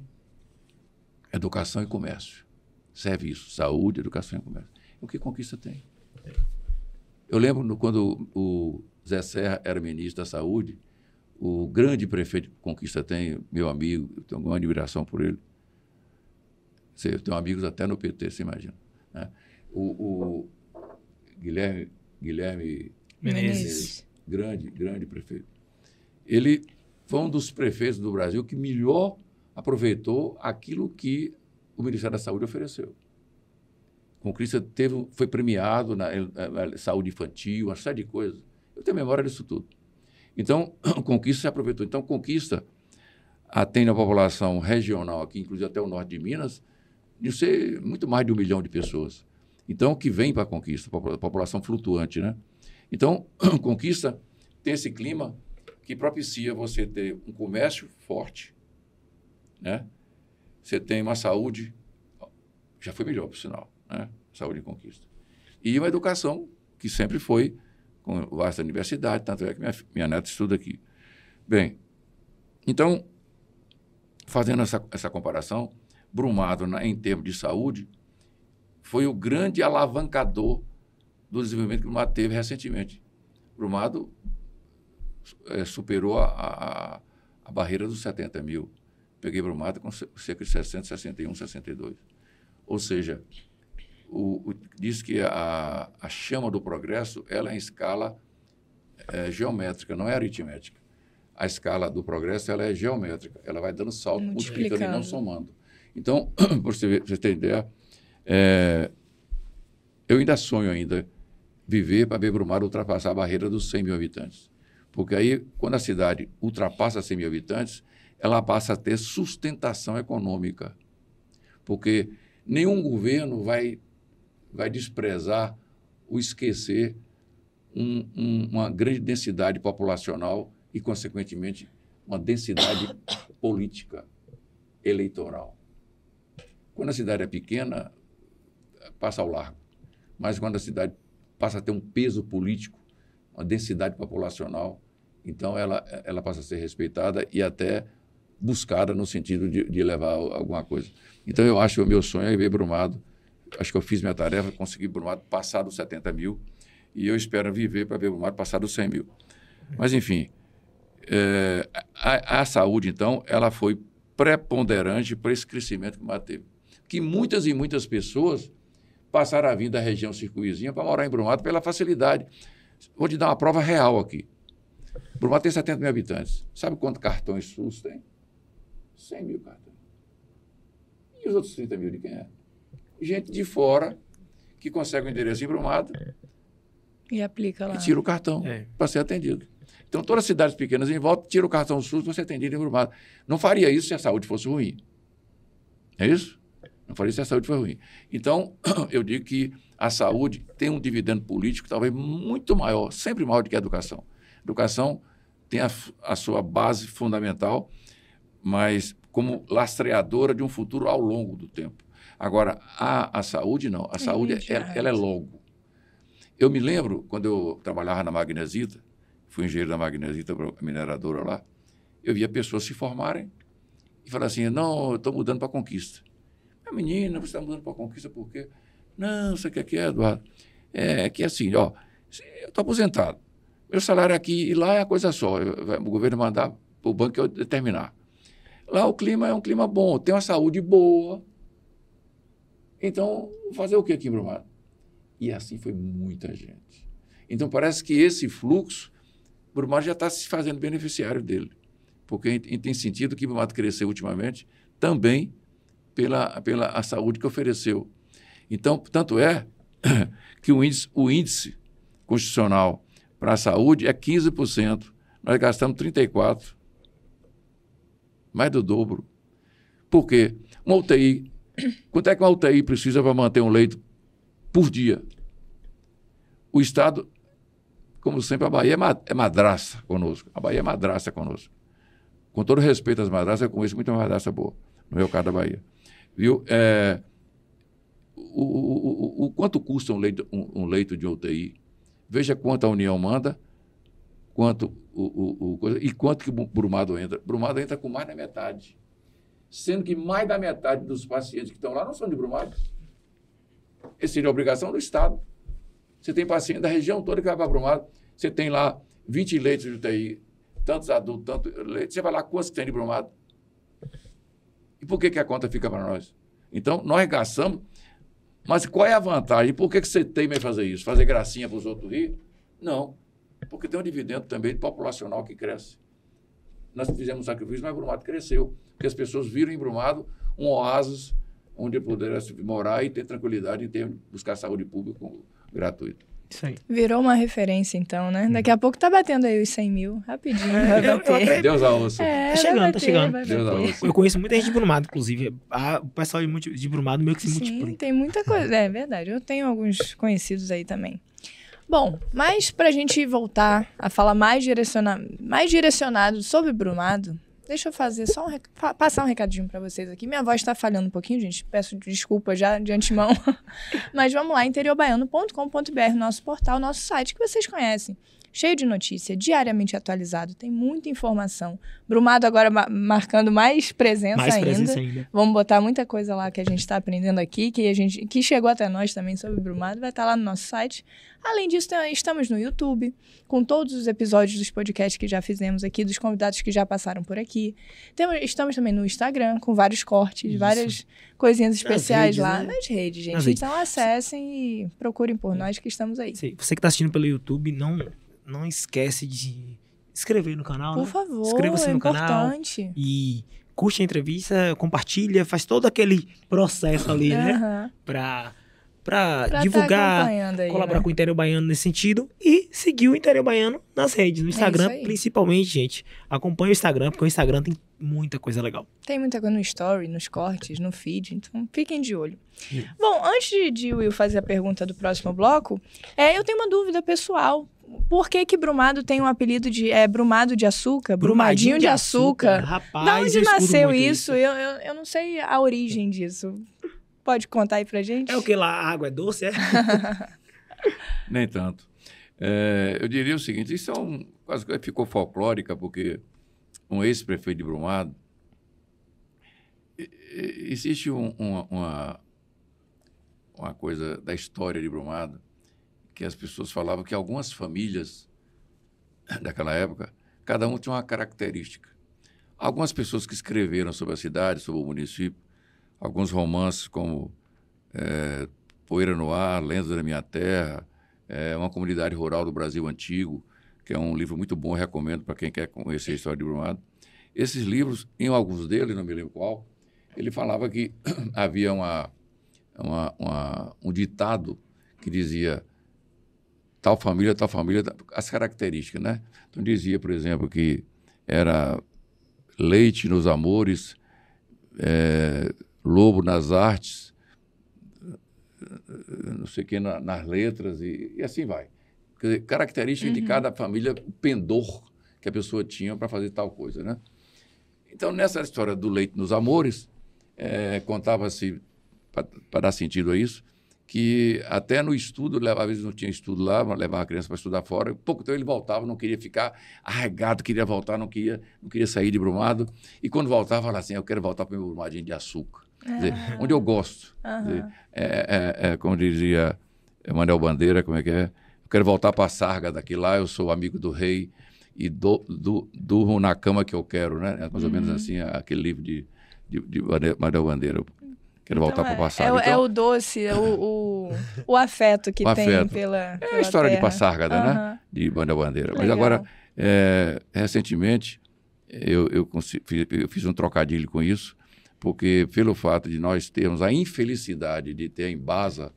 educação e comércio. Serviços, saúde, educação e comércio. O que conquista tem? Eu lembro no, quando o Zé Serra era ministro da Saúde, o grande prefeito que Conquista tem, meu amigo, tenho uma admiração por ele, eu tenho amigos até no PT, você imagina. Né? O, o, Guilherme, Guilherme Menezes. grande, grande prefeito. Ele foi um dos prefeitos do Brasil que melhor aproveitou aquilo que o Ministério da Saúde ofereceu. Conquista teve, foi premiado na, na, na, saúde infantil, uma série de coisas. Eu tenho memória disso tudo. Então, [clears throat] Conquista se aproveitou. Então, Conquista atende a população regional aqui, inclusive até o norte de Minas, de ser muito mais de um milhão de pessoas. Então, que vem para a conquista, população flutuante, né? Então, [clears throat] conquista tem esse clima que propicia você ter um comércio forte, né? Você tem uma saúde, já foi melhor, por sinal, né? Saúde e conquista. E uma educação que sempre foi com vasta universidade, tanto é que minha, minha neta estuda aqui. Bem, então, fazendo essa, essa comparação, Brumado, na, né, em termos de saúde, foi o grande alavancador do desenvolvimento que Brumado teve recentemente. Brumado é, superou a, a, a, barreira dos 70 mil. Peguei Brumado com cerca de 661, 62. Ou seja, o, o, diz que a, a, chama do progresso ela é em escala é, geométrica, não é aritmética. A escala do progresso ela é geométrica, ela vai dando salto, multiplicando e não somando. Então, [clears throat] para você, ter ideia, é, eu ainda sonho ainda viver para ver Brumado ultrapassar a barreira dos 100 mil habitantes. Porque aí, quando a cidade ultrapassa 100 mil habitantes, ela passa a ter sustentação econômica. Porque nenhum governo vai, vai desprezar ou esquecer um, um, uma grande densidade populacional e, consequentemente, uma densidade política eleitoral. Quando a cidade é pequena, passa ao largo. Mas quando a cidade passa a ter um peso político, uma densidade populacional, então ela, ela passa a ser respeitada e até buscada no sentido de, de levar alguma coisa. Então eu acho que o meu sonho é ver Brumado. Acho que eu fiz minha tarefa, consegui Brumado passar dos 70 mil e eu espero viver para ver Brumado passar dos 100 mil. Mas enfim, é, a, a saúde então ela foi preponderante para esse crescimento que o Mato teve que muitas e muitas pessoas passaram a vir da região circuizinha para morar em Brumado pela facilidade. Vou te dar uma prova real aqui. Brumado tem 70 mil habitantes. Sabe quantos cartões SUS tem? 100 mil cartões. E os outros 30 mil de quem é? Gente de fora que consegue o endereço em Brumado e aplica lá. E tira o cartão é. para ser atendido. Então, todas as cidades pequenas em volta, tira o cartão SUS para ser atendido em Brumado. Não faria isso se a saúde fosse ruim. É isso? Não falei se a saúde foi ruim. Então, [clears throat] eu digo que a saúde tem um dividendo político talvez muito maior, sempre maior do que a educação. A educação tem a, a sua base fundamental, mas como lastreadora de um futuro ao longo do tempo. Agora, a, a saúde não. A é saúde, é, ela, ela, é logo. Eu me lembro, quando eu trabalhava na Magnesita, fui engenheiro da Magnesita, mineradora lá, eu via pessoas se formarem e falar assim, não, estou mudando para Conquista. Ah, menina, você está mudando para a conquista por quê? Não, você quer que é, Eduardo? É que é assim, ó, eu estou aposentado. Meu salário aqui e lá é a coisa só. o governo mandar para o banco eu determinar. Lá o clima é um clima bom, tem uma saúde boa. Então, fazer o que aqui em Brumado? E assim foi muita gente. Então, parece que esse fluxo, Brumado já está se fazendo beneficiário dele. Porque tem sentido que Brumado cresceu ultimamente também pela, pela a saúde que ofereceu. Então, tanto é [coughs] que o índice, o índice constitucional para a saúde é 15%. Nós gastamos 34%. Mais do dobro. Por quê? Uma UTI. [coughs] Quanto é que uma UTI precisa para manter um leito por dia? O Estado, como sempre, a Bahia é, é madraça conosco. A Bahia é madraça conosco. Com todo respeito às madraças, eu conheço muito uma madraça boa, no meu caso da Bahia. Viu? É, o, o, o, o, quanto custa um leito, um, um leito de UTI? Veja quanto a União manda, quanto o, o, e quanto que Brumado entra. Brumado entra com mais da metade. Sendo que mais da metade dos pacientes que estão lá não são de Brumado. Essa seria a obrigação do Estado. Você tem paciente da região toda que vai para Brumado, você tem lá 20 leitos de UTI, tantos adultos, tantos leitos, você vai lá quantos que tem de Brumado? E por que, que a conta fica para nós? Então, nós gastamos. Mas qual é a vantagem? Por que, que você tem em fazer isso? Fazer gracinha para os outros rir? Não. Porque tem um dividendo também populacional que cresce. Nós fizemos um sacrifício, mas Brumado cresceu. Porque as pessoas viram em Brumado um oásis onde pudesse morar e ter tranquilidade e buscar saúde pública gratuita. Isso aí. Virou uma referência, então, né? Uhum. Daqui a pouco tá batendo aí os 100 mil. Rapidinho. É, vai bater. Deus a osso. É, tá chegando, tá bater, tá chegando. Deus Eu conheço muita gente de Brumado, inclusive. Ah, o pessoal de Brumado meio que se Sim, multiplica. tem muita coisa. É verdade. Eu tenho alguns conhecidos aí também. Bom, mas pra gente voltar a falar mais, direciona mais direcionado sobre Brumado, Deixa eu fazer só um rec... passar um recadinho para vocês aqui. Minha voz está falhando um pouquinho, gente. Peço desculpa já de antemão. [laughs] Mas vamos lá, interiorbaiano.com.br, nosso portal, nosso site que vocês conhecem cheio de notícia, diariamente atualizado, tem muita informação. Brumado agora ma marcando mais presença, mais ainda. presença ainda. Vamos botar muita coisa lá que a gente está aprendendo aqui, que a gente que chegou até nós também sobre Brumado, vai estar tá lá no nosso site. Além disso, estamos no YouTube, com todos os episódios dos podcasts que já fizemos aqui, dos convidados que já passaram por aqui. Temos, estamos também no Instagram, com vários cortes, Isso. várias coisinhas especiais redes, lá né? nas redes, gente. Nas então redes. acessem e procurem por nós que estamos aí. Você que está assistindo pelo YouTube, não não esquece de inscrever no canal, Por né? favor, inscreva-se é no importante. canal e curte a entrevista, compartilha, faz todo aquele processo ali, uhum. né? Pra para tá divulgar, tá aí, colaborar né? com o Interior Baiano nesse sentido e seguir o Interior Baiano nas redes, no é Instagram, é principalmente, gente. Acompanhe o Instagram, porque o Instagram tem muita coisa legal. Tem muita coisa no story, nos cortes, no feed, então fiquem de olho. Sim. Bom, antes de Will fazer a pergunta do próximo bloco, é, eu tenho uma dúvida pessoal por que que Brumado tem um apelido de é, Brumado de Açúcar? Brumadinho, Brumadinho de, açúcar. açúcar. Rapaz, da onde nasceu isso? Eu, eu, eu não sei a origem disso. Pode contar aí pra gente? É o que lá? A água é doce, é? [laughs] Nem tanto. É, eu diria o seguinte, isso é um, quase ficou folclórica, porque um ex-prefeito de Brumado, existe um, uma, uma, uma coisa da história de Brumado, que as pessoas falavam que algumas famílias [coughs] daquela época, cada um tinha uma característica. Algumas pessoas que escreveram sobre a cidade, sobre o município, alguns romances como é, Poeira no Ar, Lendas da Minha Terra, é, Uma Comunidade Rural do Brasil Antigo, que é um livro muito bom, recomendo para quem quer conhecer a história de Brumado. Esses livros, em alguns deles, não me lembro qual, ele falava que [coughs] havia uma, uma, uma, um ditado que dizia tal família, tal família, as características, né? Então dizia, por exemplo, que era leite nos amores, é, lobo nas artes, não sei o que na, nas letras e, e, assim vai. Quer dizer, característica uhum. de cada família, o pendor que a pessoa tinha para fazer tal coisa, né? Então, nessa história do leite nos amores, é, contava-se, para dar sentido a isso, que até no estudo, às vezes não tinha estudo lá, levava a criança para estudar fora, pouco tempo então ele voltava, não queria ficar arregado, queria voltar, não queria, não queria sair de Brumado, e quando voltava, falava assim, eu quero voltar para o meu Brumadinho de Açúcar, dizer, é. onde eu gosto, uhum. dizer, é, é, é, como dizia Manuel Bandeira, como é que é, eu quero voltar para a Sarga daqui lá, eu sou amigo do rei, e do, do, durmo na cama que eu quero, né? É mais ou menos uhum. assim, aquele livro de, de, de Manuel Bandeira. Quero voltar para o então é, passado. É, é então... é, o doce, é o, o, o, afeto que o tem afeto. pela. pela é a história terra. de Passargada, uhum. né? De Banda Bandeira. Legal. Mas agora, é, recentemente, eu, eu, eu, fiz um trocadilho com isso, porque pelo fato de nós termos a infelicidade de ter a Embasa,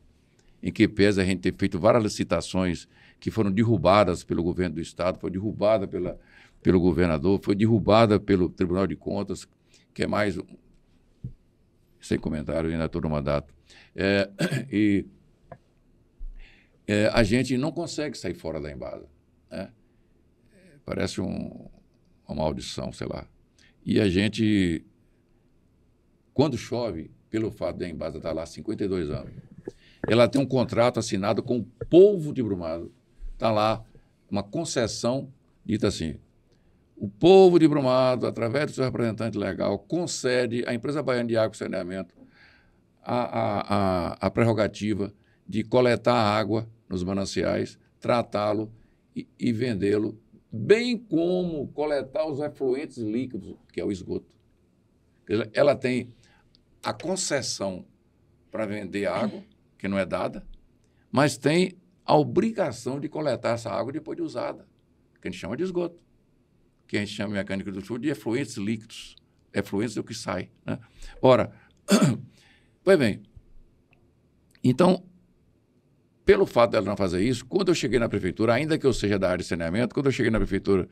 em que pesa a gente ter feito várias licitações que foram derrubadas pelo governo do Estado, foi derrubada pela, pelo governador, foi derrubada pelo Tribunal de Contas, que é mais sem comentário, ainda estou numa data. É, [clears throat] e é, a gente não consegue sair fora da embasa. Né? Parece um, uma maldição, sei lá. E a gente, quando chove, pelo fato da embasa estar tá lá há 52 anos, ela tem um contrato assinado com o povo de Brumado. Está lá uma concessão dita assim, o povo de Brumado, através do seu representante legal, concede à empresa baiana de água e saneamento a, a, a, a prerrogativa de coletar água nos mananciais, tratá-lo e, e vendê-lo, bem como coletar os efluentes líquidos, que é o esgoto. Ela tem a concessão para vender água, que não é dada, mas tem a obrigação de coletar essa água depois de usada, que a gente chama de esgoto que a gente chama mecânica do choro de efluentes líquidos. Efluentes é o que sai. Né? Ora, [coughs] pois bem, então, pelo fato dela não fazer isso, quando eu cheguei na prefeitura, ainda que eu seja da área de saneamento, quando eu cheguei na prefeitura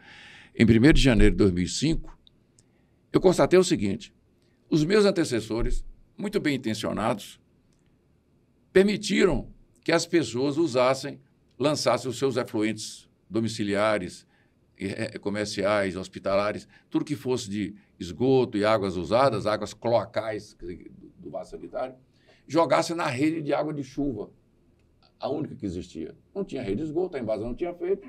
em 1 de janeiro de 2005, eu constatei o seguinte: os meus antecessores, muito bem intencionados, permitiram que as pessoas usassem, lançassem os seus efluentes domiciliares, é, comerciais, hospitalares, tudo que fosse de esgoto e águas usadas, águas cloacais do vaso sanitário, jogasse na rede de água de chuva, a única que existia. Não tinha rede de esgoto, a invasão não tinha feito,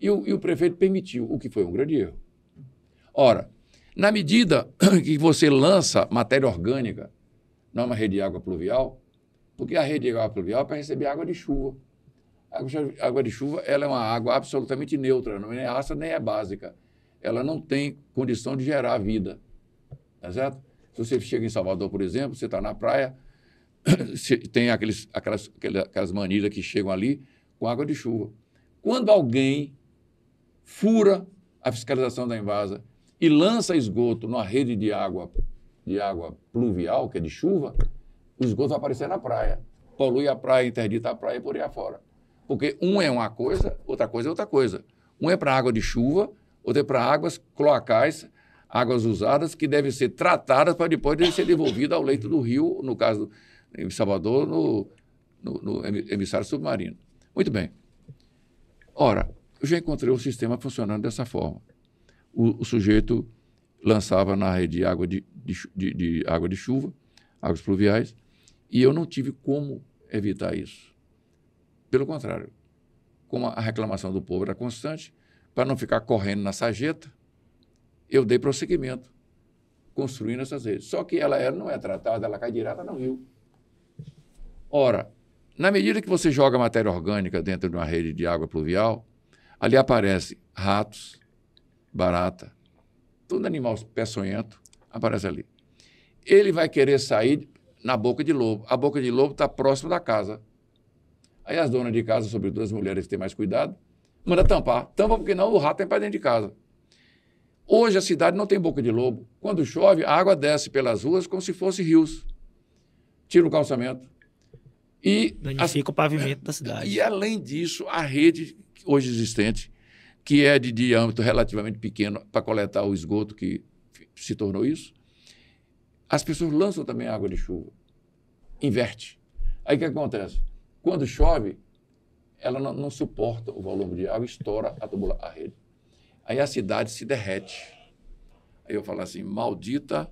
e o, e o prefeito permitiu, o que foi um grande erro. Ora, na medida [coughs] que você lança matéria orgânica numa rede de água pluvial, porque a rede de água pluvial é para receber água de chuva água de chuva ela é uma água absolutamente neutra, não é ácida nem é básica. Ela não tem condição de gerar vida. Tá certo? Se você chega em Salvador, por exemplo, você está na praia, [coughs] tem aqueles, aquelas, aquelas manilhas que chegam ali com água de chuva. Quando alguém fura a fiscalização da invasa e lança esgoto numa rede de água, de água pluvial, que é de chuva, o esgoto vai aparecer na praia. Polui a praia, interdita a praia e por aí afora. Porque um é uma coisa, outra coisa é outra coisa. Um é para água de chuva, outro é para águas cloacais, águas usadas, que devem ser tratadas para depois ser devolvida ao leito do rio, no caso em Salvador, no, no, no emissário submarino. Muito bem. Ora, eu já encontrei o sistema funcionando dessa forma. O, o sujeito lançava na rede água de, de, de, de água de chuva, águas pluviais, e eu não tive como evitar isso. Pelo contrário, como a reclamação do povo era constante, para não ficar correndo na sarjeta, eu dei prosseguimento, construindo essas redes. Só que ela, não é tratada, ela cai direta no rio. Ora, na medida que você joga matéria orgânica dentro de uma rede de água pluvial, ali aparece ratos, barata, todo animal peçonhento aparece ali. Ele vai querer sair na boca de lobo. A boca de lobo está próximo da casa. Aí as donas de casa, sobretudo as mulheres que têm mais cuidado, manda tampar. Tampa porque não o rato tem é para dentro de casa. Hoje a cidade não tem boca de lobo. Quando chove, a água desce pelas ruas como se fosse rios. Tira o calçamento. E danifica as... o pavimento da cidade. E além disso, a rede hoje existente, que é de diâmetro relativamente pequeno para coletar o esgoto que se tornou isso, as pessoas lançam também água de chuva. Inverte. Aí o que acontece? Quando chove, ela não, não suporta o volume de água, estoura a, tubula, a rede. Aí a cidade se derrete. Aí eu falo assim, maldita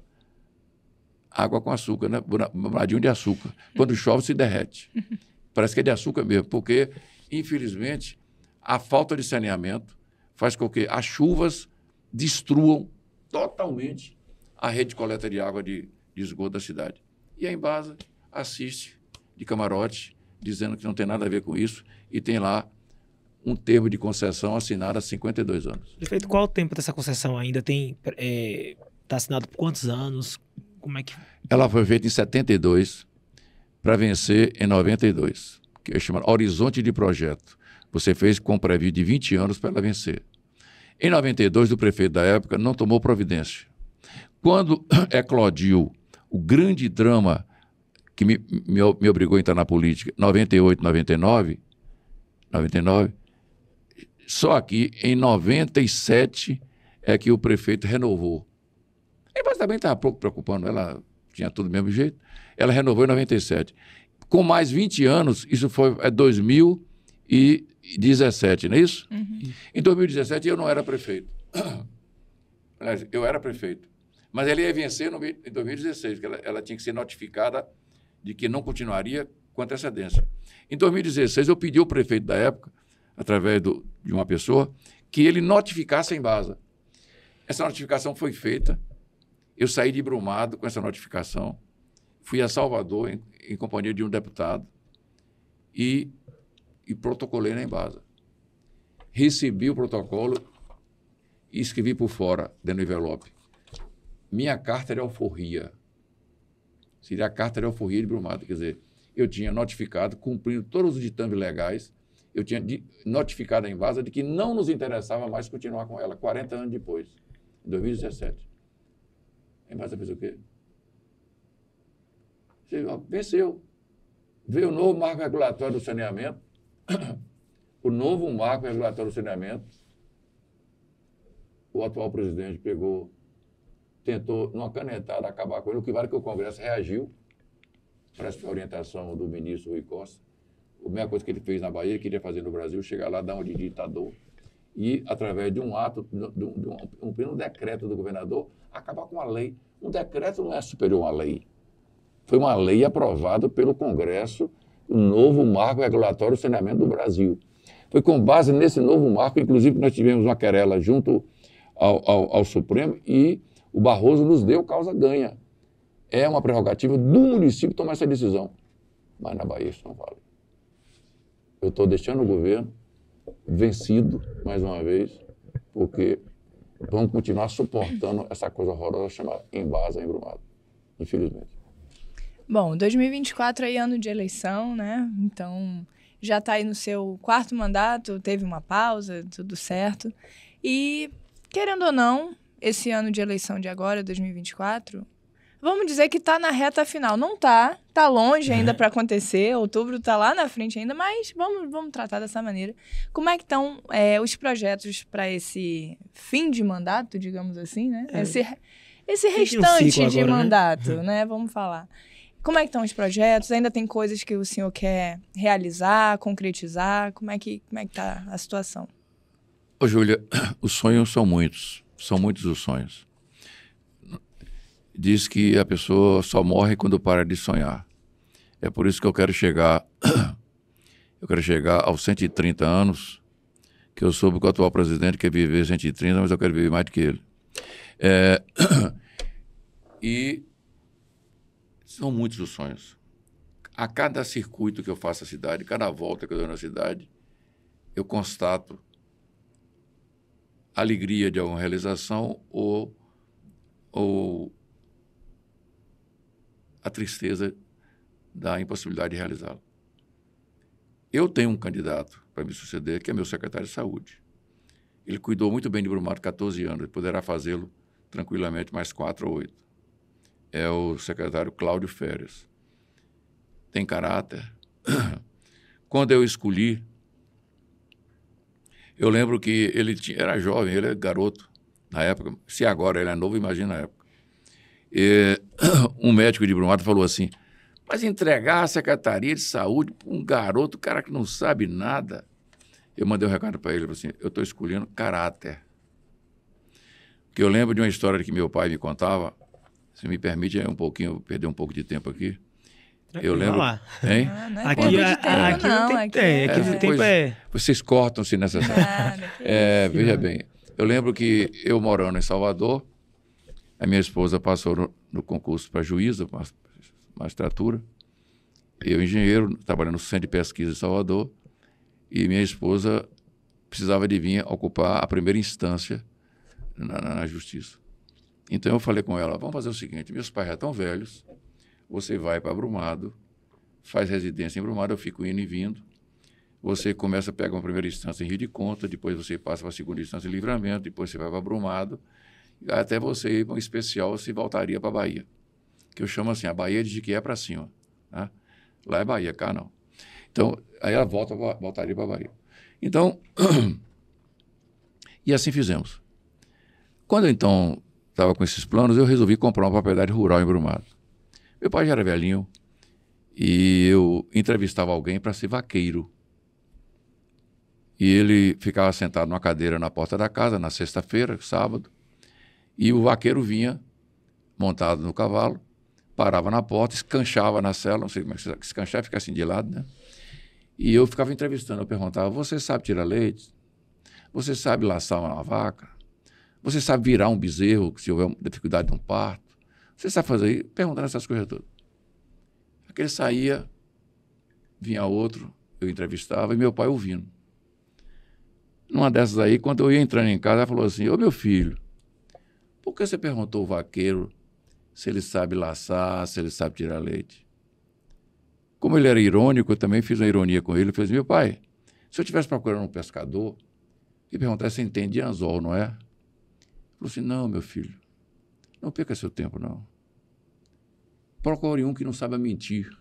água com açúcar, né? Bradinho de açúcar. Quando chove, se derrete. Parece que é de açúcar mesmo, porque, infelizmente, a falta de saneamento faz com que as chuvas destruam totalmente a rede de coleta de água de, de esgoto da cidade. E a Embasa assiste de camarote dizendo que não tem nada a ver com isso e tem lá um termo de concessão assinado há 52 anos. Prefeito, qual o tempo dessa concessão ainda tem? Está é, tá assinado por quantos anos? Como é que. Ela foi feita em 72 para vencer em 92, que é chamado Horizonte de Projeto. Você fez com um prévio de 20 anos para ela vencer. Em 92, o prefeito da época não tomou providência. Quando eclodiu [clears throat] é o grande drama que me, me, me obrigou a entrar na política, 98, 99, 99, só que em 97 é que o prefeito renovou. Ele também estava pouco preocupando, ela tinha tudo do mesmo jeito. Ela renovou em 97. Com mais 20 anos, isso foi é 2017, não é isso? Uhum. Em 2017 eu não era prefeito. [coughs] Eu era prefeito. Mas ela ia vencer no, em 2016, porque ela, ela tinha que ser notificada de que não continuaria com antecedência. Em 2016, eu pedi ao prefeito da época, através do, de uma pessoa, que ele notificasse a Embasa. Essa notificação foi feita. Eu saí de Brumado com essa notificação. Fui a Salvador em, em companhia de um deputado e, e protocolei na Embasa. Recebi o protocolo e escrevi por fora, dentro do envelope. Minha carta de alforria Seria a carta de alforria de Brumado. Quer dizer, eu tinha notificado, cumprindo todos os ditames legais, eu tinha notificado a Invasa de que não nos interessava mais continuar com ela, 40 anos depois, em 2017. A Invasa fez o quê? Venceu. Veio o novo marco regulatório do saneamento, [coughs] o novo marco regulatório do saneamento. O atual presidente pegou tentou, numa canetada, acabar com ele, o que vale é que o Congresso reagiu para essa orientação do ministro Rui Costa. A mesma coisa que ele fez na Bahia, queria fazer no Brasil, chegar lá, dar um de ditador e, através de um ato, de um, de um, um decreto do governador, acabar com a lei. Um decreto não é superior a uma lei. Foi uma lei aprovada pelo Congresso, o um novo marco regulatório do saneamento do Brasil. Foi com base nesse novo marco, inclusive, que nós tivemos uma querela junto ao, ao, ao Supremo e o Barroso nos deu causa ganha. É uma prerrogativa do município tomar essa decisão. Mas na Bahia isso não vale. Eu estou deixando o governo vencido, mais uma vez, porque vamos continuar suportando essa coisa horrorosa chamada embasa embrumada, infelizmente. Bom, 2024 aí ano de eleição, né? Então já está aí no seu quarto mandato, teve uma pausa, tudo certo. E, querendo ou não, esse ano de eleição de agora, 2024, vamos dizer que está na reta final. Não está, está longe ainda uhum. para acontecer, outubro está lá na frente ainda, mas vamos, vamos tratar dessa maneira. Como é que estão é, os projetos para esse fim de mandato, digamos assim, né? É. Esse, esse restante um de agora, né? mandato, né? [laughs] né? Vamos falar. Como é que estão os projetos? Ainda tem coisas que o senhor quer realizar, concretizar? Como é que como é que tá a situação? Ô, Júlia, [clears throat] os sonhos são muitos são muitos os sonhos. Diz que a pessoa só morre quando para de sonhar. É por isso que eu quero chegar, [coughs] eu quero chegar aos 130 anos, que eu soube que o atual presidente quer viver 130, mas eu quero viver mais do que ele. É, [coughs] e são muitos os sonhos. A cada circuito que eu faço na cidade, cada volta que eu dou na cidade, eu constato alegria de alguma realização ou, ou a tristeza da impossibilidade de realizá-la. Eu tenho um candidato para me suceder, que é meu secretário de saúde. Ele cuidou muito bem de Brumado 14 anos, ele poderá fazê-lo tranquilamente mais quatro ou oito. É o secretário Cláudio Férias. Tem caráter. [clears throat] Quando eu escolhi eu lembro que ele tinha, era jovem, ele era é garoto na época. Se agora ele é novo, imagina na época. E, [clears throat] um médico de Brumado falou assim, mas entregar a Secretaria de Saúde para um garoto, cara que não sabe nada. Eu mandei um recado para ele, assim, eu estou escolhendo caráter. Porque eu lembro de uma história que meu pai me contava, se me permite, é um pouquinho, perder um pouco de tempo aqui eu lembro. lá, hein? Ah, é aqui, a, é tempo, é, é. aqui não é, tem, aqui é, aqui é, tempo é. Vocês cortam se necessário. é, veja bem, eu lembro que eu morando em Salvador, a minha esposa passou no, no concurso para juíza, magistratura. Eu, engenheiro, trabalhando no centro de pesquisa em Salvador, e minha esposa precisava de vir ocupar a primeira instância na, na, na justiça. Então eu falei com ela: vamos fazer o seguinte, meus pais já estão velhos, você vai para Brumado, faz residência em Brumado, eu fico indo e vindo. Você começa a pegar uma primeira instância em Rio de Conta, depois você passa para a segunda instância em Livramento, depois você vai para Brumado, até você ir para um especial, se voltaria para a Bahia. Que eu chamo assim, a Bahia de que é para cima. Né? Lá é Bahia, cá não. Então, aí ela volta, voltaria para a Bahia. Então, [clears throat] e assim fizemos. Quando eu, então estava com esses planos, eu resolvi comprar uma propriedade rural em Brumado. Meu pai já era velhinho e eu entrevistava alguém para ser vaqueiro. E ele ficava sentado numa cadeira na porta da casa, na sexta-feira, sábado, e o vaqueiro vinha montado no cavalo, parava na porta, escanchava na cela, não sei como é que escanchar, fica assim de lado, né? E eu ficava entrevistando, eu perguntava: Você sabe tirar leite? Você sabe laçar uma vaca? Você sabe virar um bezerro se houver dificuldade de um parto? Você sabe fazer aí? Perguntando essas coisas todas. Aquele saía, vinha outro, eu entrevistava e meu pai ouvindo. Numa dessas aí, quando eu ia entrando em casa, ela falou assim: Ô meu filho, por que você perguntou ao vaqueiro se ele sabe laçar, se ele sabe tirar leite? Como ele era irônico, eu também fiz uma ironia com ele. Eu falei: assim, Meu pai, se eu estivesse procurando um pescador e perguntasse se entende anzol, não é? Ele falou assim: Não, meu filho, não perca seu tempo, não. Procure um que não saiba mentir.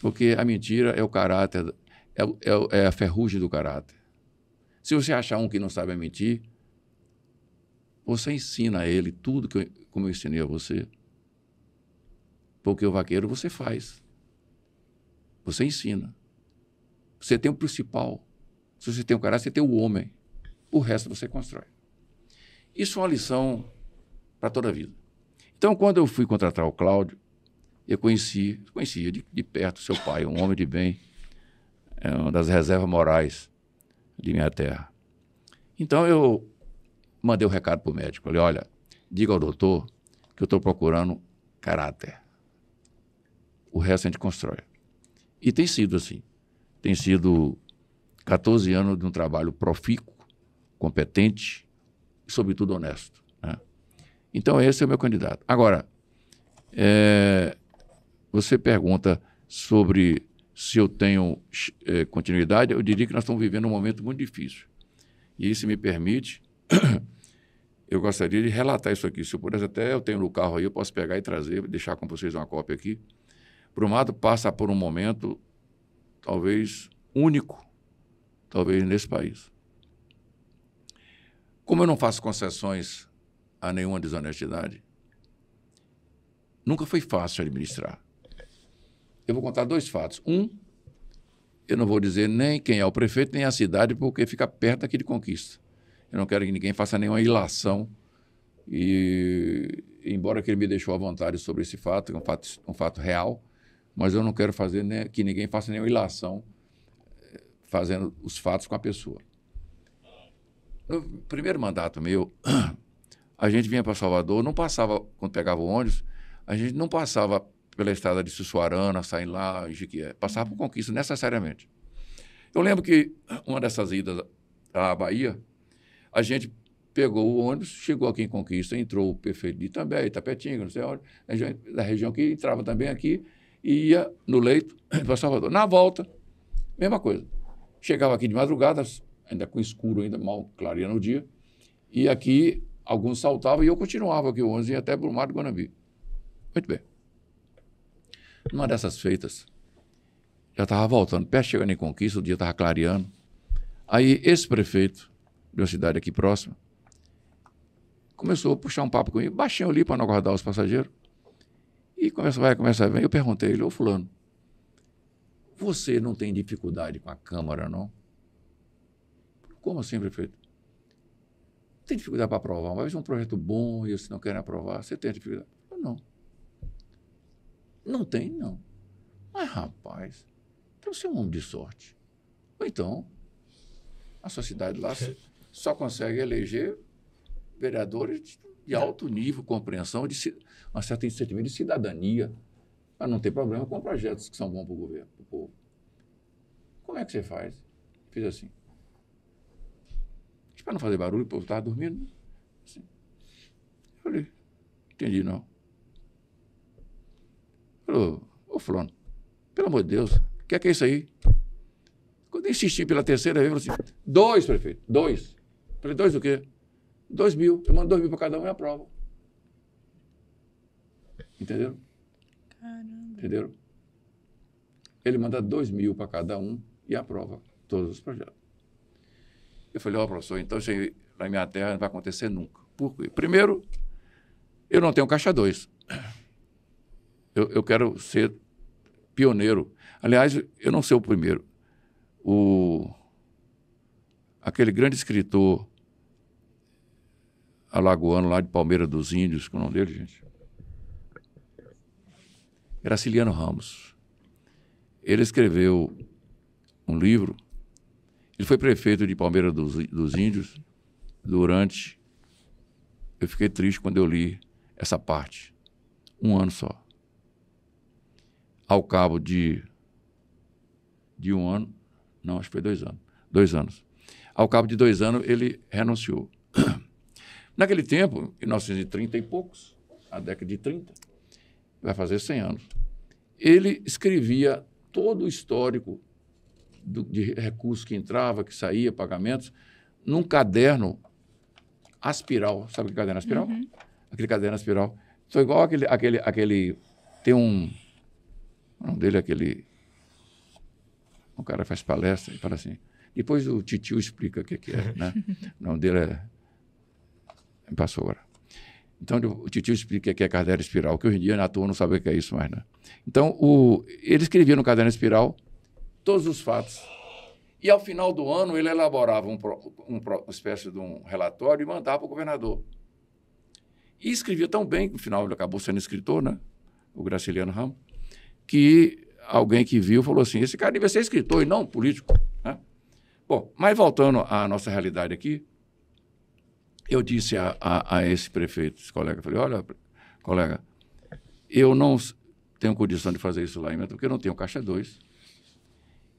Porque a mentira é o caráter, é, é, é a ferrugem do caráter. Se você achar um que não sabe mentir, você ensina a ele tudo que eu, como eu ensinei a você. Porque o vaqueiro você faz. Você ensina. Você tem o principal. Se você tem o caráter, você tem o homem. O resto você constrói. Isso é uma lição para toda a vida. Então, quando eu fui contratar o Cláudio, eu conheci, conhecia de, de perto seu pai, um homem de bem, é uma das reservas morais de minha terra. Então, eu mandei o um recado para o médico. Falei, olha, diga ao doutor que eu estou procurando caráter. O resto a gente constrói. E tem sido assim. Tem sido 14 anos de um trabalho profícuo, competente e, sobretudo, honesto. Então, esse é o meu candidato. Agora, é, você pergunta sobre se eu tenho é, continuidade, eu diria que nós estamos vivendo um momento muito difícil. E isso me permite, [clears throat] eu gostaria de relatar isso aqui. Se eu pudesse, até eu tenho no carro aí, eu posso pegar e trazer, deixar com vocês uma cópia aqui. Brumado passa por um momento, talvez único, talvez nesse país. Como eu não faço concessões a nenhuma desonestidade. Nunca foi fácil administrar. Eu vou contar dois fatos. Um, eu não vou dizer nem quem é o prefeito, nem a cidade, porque fica perto aqui de conquista. Eu não quero que ninguém faça nenhuma ilação. E, embora que ele me deixou à vontade sobre esse fato, que é um fato, um fato real, mas eu não quero fazer nem que ninguém faça nenhuma ilação eh, fazendo os fatos com a pessoa. No primeiro mandato meu, [clears throat] a gente vinha para Salvador, não passava, quando pegava o ônibus, a gente não passava pela estrada de Sussuarana, saindo lá, Jiquié. Passava por Conquista, necessariamente. Eu lembro que uma dessas idas à Bahia, a gente pegou o ônibus, chegou aqui em Conquista, entrou o prefeito de Itambé, Itapetinga, não sei onde, da região que entrava também aqui, e ia no leito [clears throat] para Salvador. Na volta, mesma coisa. Chegava aqui de madrugada, ainda com escuro, ainda mal clareando o dia, e aqui Alguns saltavam e eu continuava aqui o ônibus o até Brumado Guanambi. Muito bem. Numa dessas feitas, já estava voltando, perto chegando em Conquista, o dia estava clareando. Aí esse prefeito de uma cidade aqui próxima começou a puxar um papo comigo, baixinho ali para não aguardar os passageiros. E começa, vai, começa, vem. Eu perguntei ele, ô fulano, você não tem dificuldade com a Câmara, não? Como assim, prefeito? tem dificuldade para aprovar. mas é um projeto bom e você não querem aprovar, você tem dificuldade? Eu não. Não tem, não. Mas, rapaz, então você é um homem de sorte. Ou então, a sociedade lá só consegue eleger vereadores de é. alto nível, compreensão, de uma certa iniciativa de cidadania, para não ter problema com projetos que são bons para o governo, para o povo. Como é que você faz? Fiz assim para não fazer barulho, o povo estava dormindo. Assim. Eu falei, entendi não. Falou, ô Fulano, pelo amor de Deus, o que é que é isso aí? Quando eu insisti pela terceira vez, eu assim, dois, prefeito, dois. Eu falei, dois o quê? Dois mil. Eu mando dois mil para cada um e aprovo. Entenderam? Caramba. Entenderam? Ele manda dois mil para cada um e aprova todos os projetos. Eu falei, ó, oh, professor, então aí, na minha terra não vai acontecer nunca. Por quê? Primeiro, eu não tenho caixa 2. Eu, eu, quero ser pioneiro. Aliás, eu não sou o primeiro. O, aquele grande escritor alagoano lá de Palmeira dos Índios, qual é o nome dele, gente? Ciliano Ramos. Ele escreveu um livro ele foi prefeito de Palmeira dos, dos Índios durante. Eu fiquei triste quando eu li essa parte. Um ano só. Ao cabo de. De um ano. Não, acho que foi dois anos. Dois anos. Ao cabo de dois anos, ele renunciou. [clears throat] Naquele tempo, em 1930 e poucos, a década de 30, vai fazer 100 anos, ele escrevia todo o histórico do, de recursos que entrava, que saía, pagamentos, num caderno aspiral. Sabe que caderno aspiral? Uhum. Aquele caderno aspiral. Então, igual aquele, aquele, aquele. Tem um. O nome dele é aquele. Um cara faz palestra e fala assim. Depois o titio explica o que, que é, [laughs] né? o nome dele é. Passou agora. Então, o titio explica o que é caderno espiral, que hoje em dia na turma não sabe o que é isso mais, né? Então, o, ele escrevia no caderno espiral todos os fatos. E ao final do ano ele elaborava um, um, uma espécie de um relatório e mandava para o governador. E escrevia tão bem, no final ele acabou sendo escritor, né? O Graciliano Ramos, que alguém que viu falou assim: esse cara devia ser escritor e não político. Né? Bom, mas voltando à nossa realidade aqui, eu disse a, a, a esse prefeito, esse colega, falei: olha, colega, eu não tenho condição de fazer isso lá em Mato, porque eu não tenho caixa 2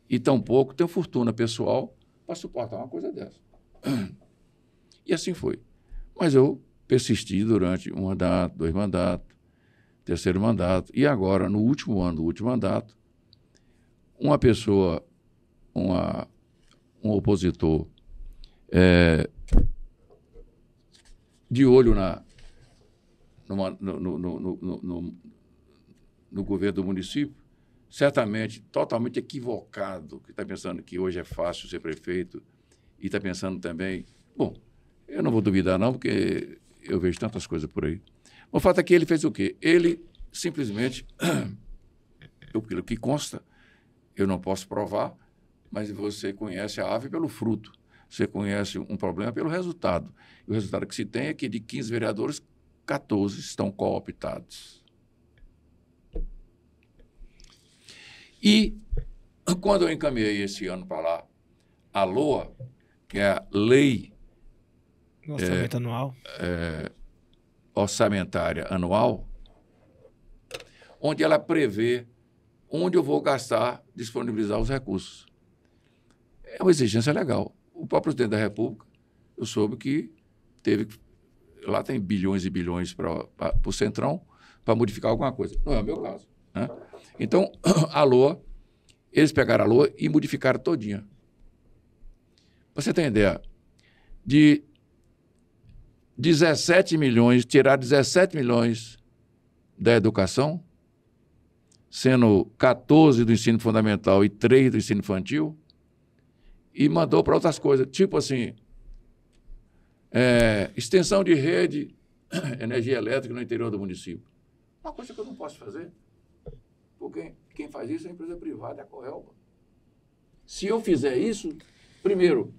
e tampouco tenho fortuna pessoal para suportar uma coisa dessa. E assim foi. Mas eu persisti durante um mandato, dois mandatos, terceiro mandato, e agora, no último ano do último mandato, uma pessoa, uma, um opositor, é, de olho na, numa, no, no, no, no, governo do município, certamente totalmente equivocado, que está pensando que hoje é fácil ser prefeito e está pensando também. Bom, eu não vou duvidar, não, porque eu vejo tantas coisas por aí. O fato é que ele fez o quê? Ele simplesmente, [clears throat] pelo que consta, eu não posso provar, mas você conhece a ave pelo fruto. Você conhece um problema pelo resultado. E o resultado que se tem é que de 15 vereadores, 14 estão cooptados. E quando eu encaminhei esse ano para lá, a LOA, que é a Lei Orçamento é, Anual, é, Orçamentária Anual, onde ela prevê onde eu vou gastar, disponibilizar os recursos. É uma exigência legal. O próprio presidente da República, eu soube que teve lá tem bilhões e bilhões para o Centrão para modificar alguma coisa. Não é o meu caso. Né? Então, [clears throat] a lua, eles pegaram a lua e modificaram todinha. você tem ideia, de 17 milhões, tirar 17 milhões da educação, sendo 14 do ensino fundamental e 3 do ensino infantil, e mandou para outras coisas, tipo assim, é, extensão de rede, [clears throat] energia elétrica no interior do município. Uma coisa que eu não posso fazer. Porque quem faz isso é a empresa privada, é a Coelba. Se eu fizer isso, primeiro,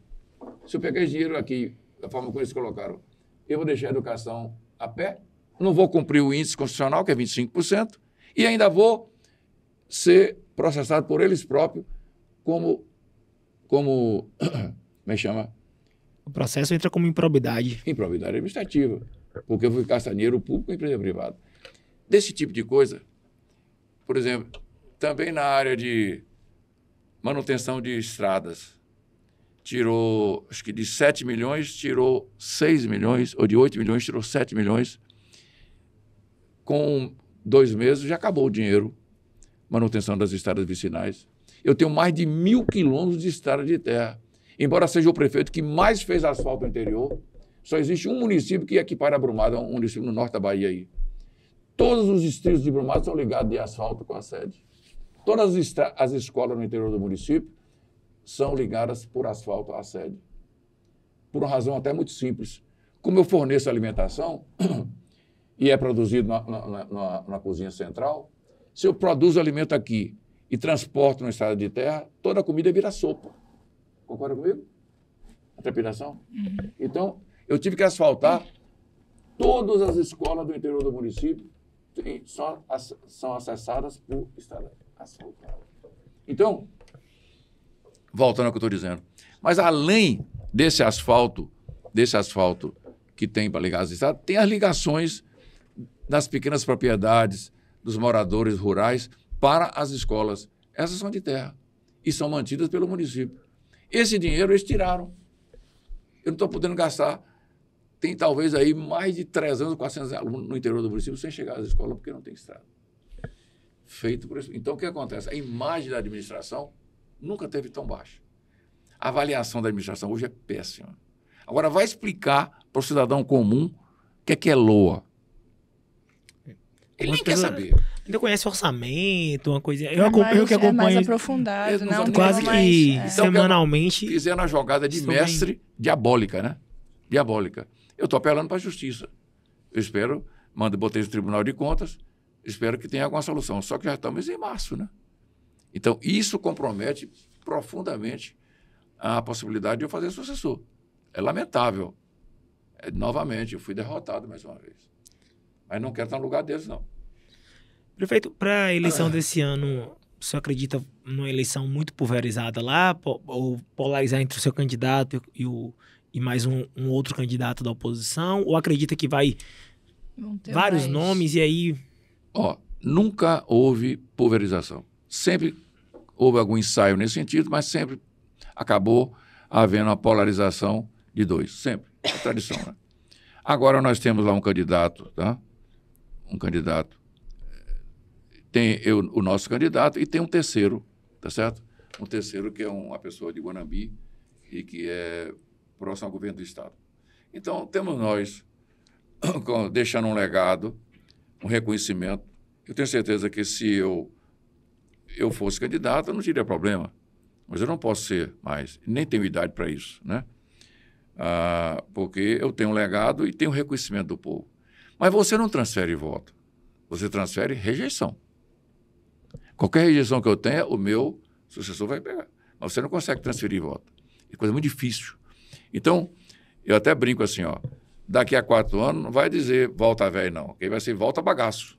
se eu pegar esse dinheiro aqui, da forma como eles colocaram, eu vou deixar a educação a pé, não vou cumprir o índice constitucional, que é 25%, e ainda vou ser processado por eles próprios como. como [coughs] me é chama? O processo entra como improbidade. Improbidade administrativa, porque eu fui caçar dinheiro público e empresa privada. Desse tipo de coisa, por exemplo, também na área de manutenção de estradas, tirou, acho que de 7 milhões, tirou 6 milhões, ou de 8 milhões, tirou 7 milhões. Com dois meses já acabou o dinheiro, manutenção das estradas vicinais. Eu tenho mais de mil quilômetros de estrada de terra. Embora seja o prefeito que mais fez asfalto no interior, só existe um município que equipara a Brumada, um município no norte da Bahia aí. Todos os distritos diplomáticos são ligados de asfalto com a sede. Todas as escolas no interior do município são ligadas por asfalto à sede. Por uma razão até muito simples. Como eu forneço alimentação [clears throat] e é produzido na, na, na, na cozinha central, se eu produzo alimento aqui e transporto no estado de terra, toda a comida vira sopa. Concorda comigo? A trepidação? Uhum. Então, eu tive que asfaltar todas as escolas do interior do município só são acessadas por instalação. Então, voltando ao que eu estou dizendo, mas além desse asfalto, desse asfalto que tem para ligar as estradas, tem as ligações das pequenas propriedades dos moradores rurais para as escolas. Essas são de terra e são mantidas pelo município. Esse dinheiro eles tiraram. Eu não estou podendo gastar tem talvez aí mais de 300, 400 alunos no interior do município sem chegar às escolas porque não tem estrada. Feito por isso. Então, o que acontece? A imagem da administração nunca teve tão baixa. A avaliação da administração hoje é péssima. Agora, vai explicar para o cidadão comum o que é, que é LOA. Ele nem quer saber. Ainda conhece orçamento, uma coisa. Eu, é mais, eu que acompanho. É mais aprofundado, não, não né? quase que é. então, semanalmente. Fizeram é a jogada de mestre bem. diabólica, né? Diabólica. Eu estou apelando para a justiça. Eu espero, mando, botei no Tribunal de Contas, espero que tenha alguma solução. Só que já estamos em março, né? Então, isso compromete profundamente a possibilidade de eu fazer sucessor. É lamentável. É, novamente, eu fui derrotado mais uma vez. Mas não quero estar no lugar deles, não. Prefeito, para a eleição ah. desse ano, o senhor acredita numa eleição muito pulverizada lá, ou polarizar entre o seu candidato e o, e mais um, um outro candidato da oposição? Ou acredita que vai vários mais. nomes e aí. Ó, nunca houve pulverização. Sempre houve algum ensaio nesse sentido, mas sempre acabou havendo uma polarização de dois. Sempre. É tradição, né? Agora nós temos lá um candidato, tá? Um candidato. Eh, tem eu, o nosso candidato e tem um terceiro, tá certo? Um terceiro que é uma pessoa de Guanambi e que é próximo ao governo do Estado. Então, temos nós, [coughs] deixando um legado, um reconhecimento. Eu tenho certeza que se eu, eu fosse candidato, eu não teria problema. Mas eu não posso ser mais, nem tenho idade para isso, né? Ah, porque eu tenho um legado e tenho um reconhecimento do povo. Mas você não transfere voto, você transfere rejeição. Qualquer rejeição que eu tenha, o meu sucessor vai pegar. Mas você não consegue transferir voto. É coisa muito difícil. Então, eu até brinco assim, ó, daqui a quatro anos não vai dizer volta velho, não. Quem vai ser volta bagaço.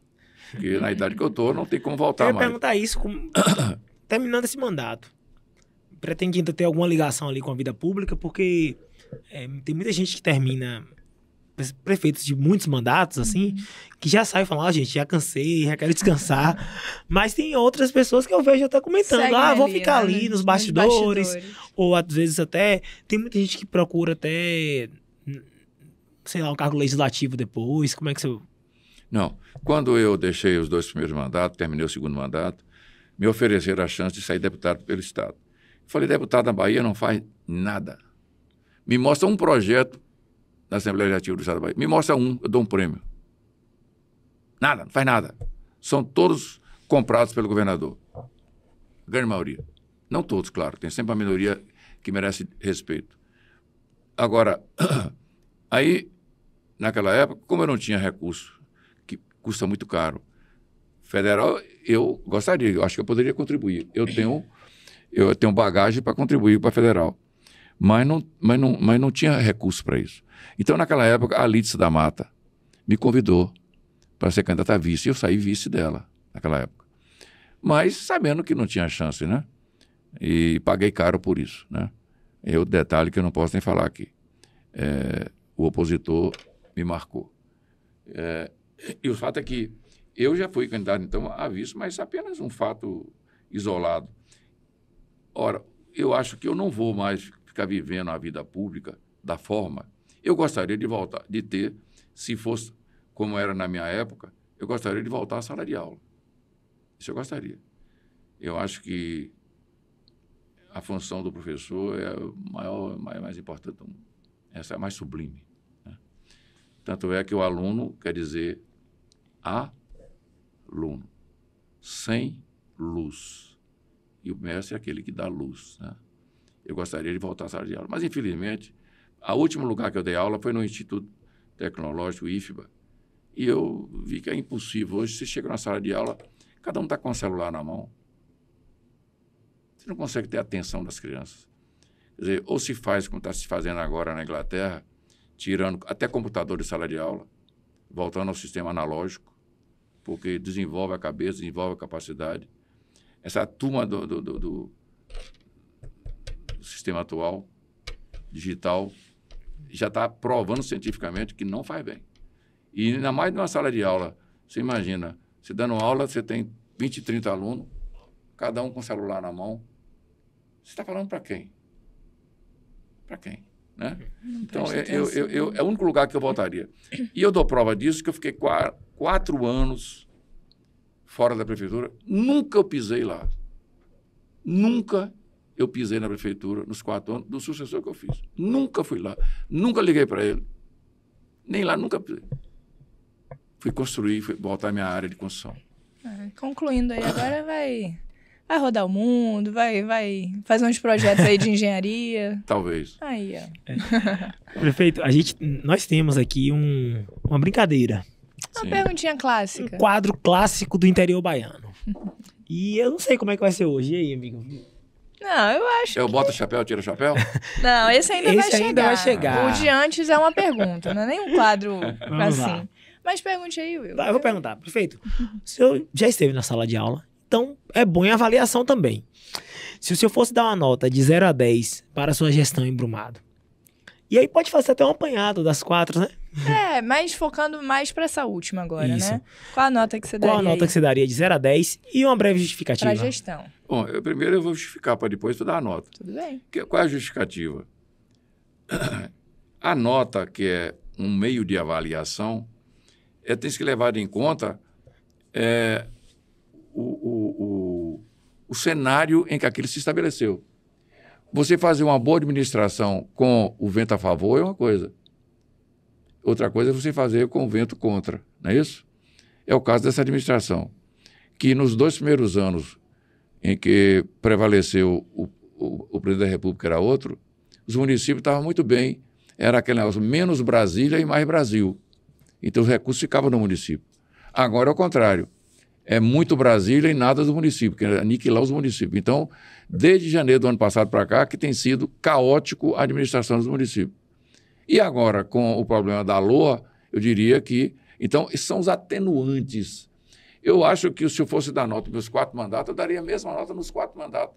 Porque na idade que eu tô, não tem como voltar eu mais. Eu perguntar isso, com... [coughs] terminando esse mandato, pretende ainda ter alguma ligação ali com a vida pública? Porque é, tem muita gente que termina prefeitos de muitos mandatos, assim, uhum. que já saem falando, ah, gente, já cansei, já quero descansar. [laughs] Mas tem outras pessoas que eu vejo até comentando, Segue ah, vou ali, ficar né? ali nos bastidores, nos bastidores. Ou às vezes até. Tem muita gente que procura até. Sei lá, um cargo legislativo depois. Como é que você. Não. Quando eu deixei os dois primeiros mandatos, terminei o segundo mandato, me ofereceram a chance de sair deputado pelo Estado. falei, deputado da Bahia não faz nada. Me mostra um projeto na Assembleia Legislativa do Estado da Bahia. Me mostra um, eu dou um prêmio. Nada, não faz nada. São todos comprados pelo governador. A grande maioria. Não todos, claro, tem sempre uma minoria que merece respeito. Agora, [clears throat] aí, naquela época, como eu não tinha recurso, que custa muito caro, federal, eu gostaria, eu acho que eu poderia contribuir. Eu tenho, eu tenho bagagem para contribuir para federal mas não, mas não, mas não tinha recurso para isso. Então, naquela época, a Lídice da Mata me convidou para ser candidata a vice, e eu saí vice dela naquela época. Mas sabendo que não tinha chance, né? E paguei caro por isso, né? É outro detalhe que eu não posso nem falar aqui. É, o opositor me marcou. É, e o fato é que eu já fui candidato, então, a vice, mas apenas um fato isolado. Ora, eu acho que eu não vou mais ficar vivendo a vida pública da forma. Eu gostaria de voltar, de ter, se fosse como era na minha época, eu gostaria de voltar à sala de aula. Isso eu gostaria. Eu acho que a função do professor é a maior, mais, é mais importante do mundo. Essa é a mais sublime. Né? Tanto é que o aluno quer dizer aluno, sem luz. E o mestre é aquele que dá luz. Né? Eu gostaria de voltar à sala de aula. Mas, infelizmente, o último lugar que eu dei aula foi no Instituto Tecnológico IFBA. E eu vi que é impossível. Hoje você chega na sala de aula, cada um está com o celular na mão. Você não consegue ter a atenção das crianças. Quer dizer, ou se faz como está se fazendo agora na Inglaterra, tirando até computador de sala de aula, voltando ao sistema analógico, porque desenvolve a cabeça, desenvolve a capacidade. Essa turma do, do, do, do o sistema atual, digital, já está provando cientificamente que não faz bem. E ainda mais numa sala de aula. Você imagina, você dando aula, você tem 20, 30 alunos, cada um com celular na mão. Você está falando para quem? Para quem? Né? Então, é, eu, eu, eu, é o único lugar que eu voltaria. E eu dou prova disso, que eu fiquei quatro, quatro anos fora da prefeitura. Nunca eu pisei lá. Nunca eu pisei na prefeitura nos quatro anos do sucessor que eu fiz. Nunca fui lá, nunca liguei para ele. Nem lá, nunca pisei. Fui construir, fui voltar minha área de construção. É, concluindo aí, agora vai, vai rodar o mundo, vai, vai fazer uns projetos aí de [laughs] engenharia. Talvez. Aí, ó. É. Prefeito, a gente, nós temos aqui um, uma brincadeira. Uma Sim. perguntinha clássica. Um quadro clássico do interior baiano. E eu não sei como é que vai ser hoje. E aí, amigo? Não, eu acho. Eu que... boto o chapéu, tiro o chapéu? [laughs] Não, esse ainda, esse vai, ainda chegar. vai chegar. O de antes é uma pergunta, não é nem um quadro assim. Mas pergunte aí, Will. Eu vou perguntar, prefeito. O senhor já esteve na sala de aula, então é bom em avaliação também. Se o senhor fosse dar uma nota de 0 a 10 para a sua gestão em Brumado, e aí pode fazer até um apanhado das quatro, né? É, mas focando mais para essa última agora, Isso. né? Qual a nota que você daria? Qual a nota aí? que você daria de 0 a 10 e uma breve justificativa? Para gestão. Bom, eu primeiro eu vou justificar para depois tu dar a nota. Tudo bem. Que, qual é a justificativa? A nota, que é um meio de avaliação, é, tem que levar em conta é, o, o, o, o cenário em que aquilo se estabeleceu. Você fazer uma boa administração com o vento a favor é uma coisa. Outra coisa é você fazer com o vento contra, não é isso? É o caso dessa administração, que nos dois primeiros anos em que prevaleceu o, o, o presidente da República era outro, os municípios estavam muito bem. Era aquele negócio menos Brasília e mais Brasil. Então os recursos ficavam no município. Agora é o contrário. É muito Brasília e nada do município, que aniquilar os municípios. Então, desde janeiro do ano passado para cá, que tem sido caótico a administração dos municípios. E agora, com o problema da LOA, eu diria que. Então, são os atenuantes. Eu acho que se eu fosse dar nota meus quatro mandatos, eu daria a mesma nota nos quatro mandatos.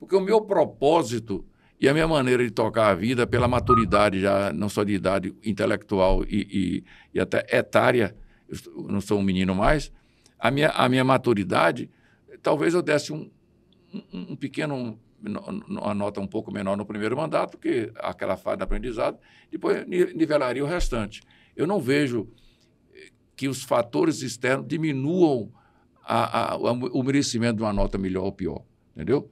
Porque o meu propósito e a minha maneira de tocar a vida, pela maturidade, já não só de idade intelectual e, e, e até etária, eu não sou um menino mais, a minha, a minha maturidade, talvez eu desse um, um, um pequeno uma nota um pouco menor no primeiro mandato, porque aquela fase de aprendizado, depois nivelaria o restante. Eu não vejo eh, que os fatores externos diminuam a, a, o merecimento de uma nota melhor ou pior, entendeu?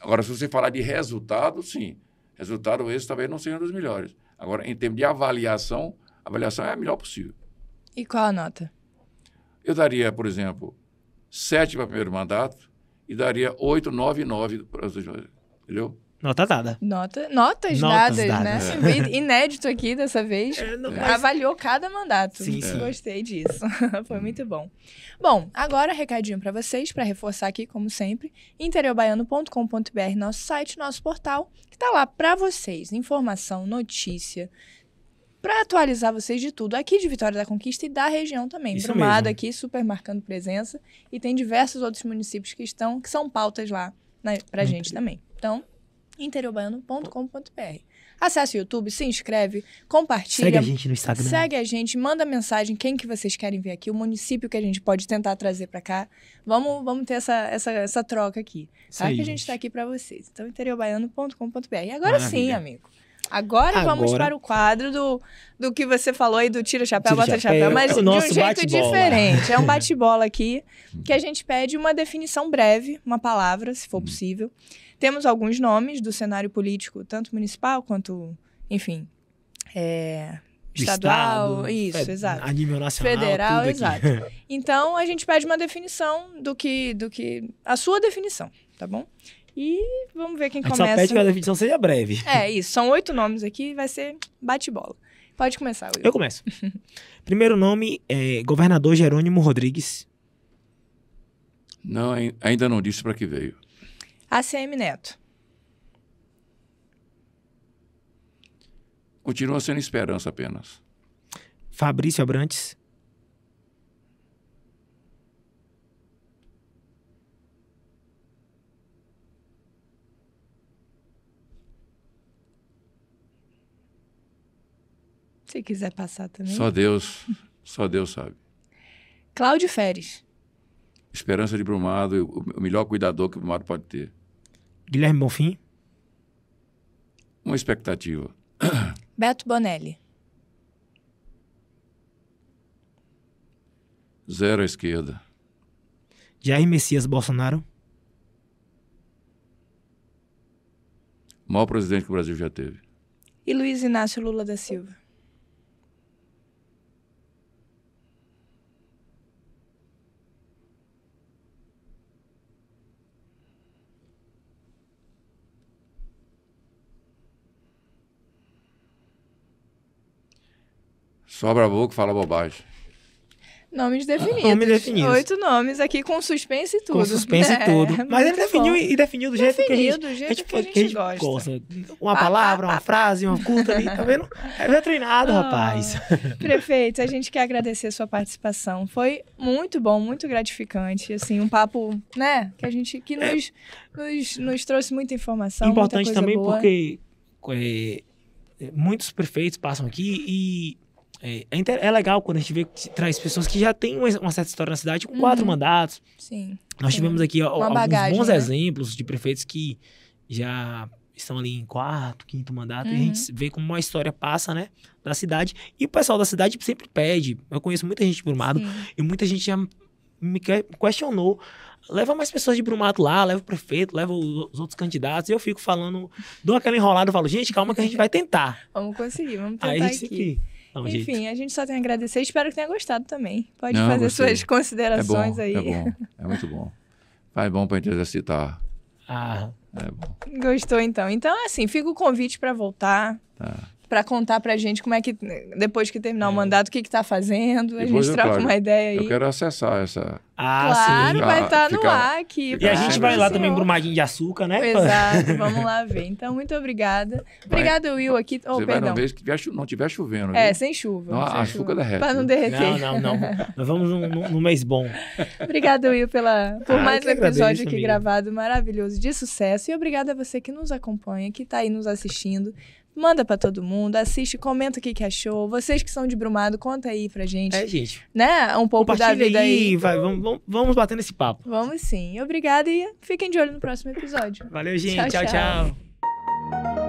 Agora, se você falar de resultado, sim. Resultado esse talvez não seja um dos melhores. Agora, em termos de avaliação, a avaliação é a melhor possível. E qual a nota? Eu daria, por exemplo, sete para primeiro mandato, e daria 899 para as duas. Entendeu? Nota dada. Nota, notas, notas dadas, né? dadas, né? É. Inédito aqui dessa vez. É, não, mas... Avaliou cada mandato. Sim, sim. Gostei disso. [laughs] Foi muito bom. Bom, agora recadinho para vocês, para reforçar aqui, como sempre, interiorbaiano.com.br, nosso site, nosso portal, que está lá para vocês. Informação, notícia, para atualizar vocês de tudo aqui de Vitória da Conquista e da região também. Isso Brumado mesmo. aqui, super marcando presença. E tem diversos outros municípios que estão, que são pautas lá na, né, pra uhum. gente também. Então, interiobaiano.com.br. Acesse o YouTube, se inscreve, compartilha. Segue a gente no Instagram. Segue a gente, manda mensagem quem que vocês querem ver aqui, o município que a gente pode tentar trazer para cá. Vamos, vamos ter essa, essa, essa troca aqui. Sabe tá? que a gente está aqui para vocês. Então, interiobaiano.com.br. Agora Maravilha. sim, amigo. Agora, Agora, vamos para o quadro do, do que você falou aí do tira chapéu, tira bota chapéu, chapéu mas é de um jeito diferente. É um [laughs] bate-bola aqui que a gente pede uma definição breve, uma palavra, se for hum. possível. Temos alguns nomes do cenário político, tanto municipal quanto, enfim, é, estadual, Estado, isso, é, exato. A nível nacional, federal, exato. [laughs] Então a gente pede uma definição do que, do que a sua definição, tá bom? E vamos ver quem a gente começa. Só pede que a definição seja breve. É isso, são oito nomes aqui, vai ser bate-bola. Pode começar, Will. Eu começo. [laughs] Primeiro nome é governador Jerônimo Rodrigues. Não, ainda não disse para que veio. ACM Neto. Continua sendo esperança apenas. Fabrício Abrantes. Se quiser passar também. Só Deus, só Deus sabe. Cláudio Feres. Esperança de Brumado, o melhor cuidador que o Brumado pode ter. Guilherme Bonfim. Uma expectativa. [coughs] Beto Bonelli. Zero à esquerda. Jair Messias Bolsonaro. O maior presidente que o Brasil já teve. E Luiz Inácio Lula da Silva. Sobra boca, fala bobagem. Nomes ah, definidos. Nomes definidos. Oito nomes aqui com suspense e tudo. Com suspense e [laughs] é, tudo. Mas ele definiu bom. e definiu do jeito definiu, que a gente, do jeito a gente, que a gente, que a gente gosta. gosta. Uma palavra, uma [laughs] frase, uma culta ali, tá vendo? É [laughs] treinado, ah, rapaz. Prefeito, a gente quer agradecer a sua participação. Foi muito bom, muito gratificante. Assim, um papo, né, que a gente, que é. nos, é. nos, nos, trouxe muita informação, Importante muita também boa. porque é, muitos prefeitos passam aqui e é, é, é, legal quando a gente vê que traz pessoas que já têm uma certa história na cidade com uhum. quatro mandatos. Sim. Nós tivemos aqui ó, alguns bagagem, bons né? exemplos de prefeitos que já estão ali em quarto, quinto mandato, uhum. e a gente uhum. vê como uma história passa, né, da cidade. E o pessoal da cidade sempre pede. Eu conheço muita gente de Brumado Sim. e muita gente já me questionou. Leva mais pessoas de Brumado lá, leva o prefeito, leva os outros candidatos. E eu fico falando, dou aquela enrolada, falo, gente, calma que a gente vai tentar. [laughs] Vamos conseguir, vamos tentar Aí a gente aqui. Sempre é Enfim, jeito. a gente só tem a agradecer. Espero que tenha gostado também. Pode Não, fazer suas considerações é bom, aí. É bom, é muito bom. Faz bom para gente exercitar. Ah. É bom. Gostou então? Então, assim, fica o convite para voltar. Tá para contar para a gente como é que, depois que terminar é. o mandato, o que está fazendo. Depois a gente troca uma ideia aí. Eu quero acessar essa. Ah, claro, sim. vai estar tá no ar aqui. E a gente vai lá assim. também Brumadinho de Açúcar, né? Exato, [laughs] vamos lá ver. Então, muito obrigada. Obrigada, Will, aqui. Oh, Você perdão. vai vez que tiver, não tiver chovendo. É, sem chuva. Não, sem a chuva derrete. Para não derreter. Não, não, não. Nós vamos num, num mês bom. [laughs] obrigada, Will, pela, por ah, mais um episódio aqui amiga. gravado maravilhoso de sucesso. E obrigada a você que nos acompanha, que está aí nos assistindo. Manda para todo mundo, assiste, comenta o que, que, achou. Vocês que são de Brumado, conta aí pra gente. É, gente. Né? Um pouco da vida aí. aí. Vai, vamos, vamos batendo esse papo. Vamos sim. Obrigada e fiquem de olho no próximo episódio. Valeu, gente. tchau. tchau. tchau. tchau.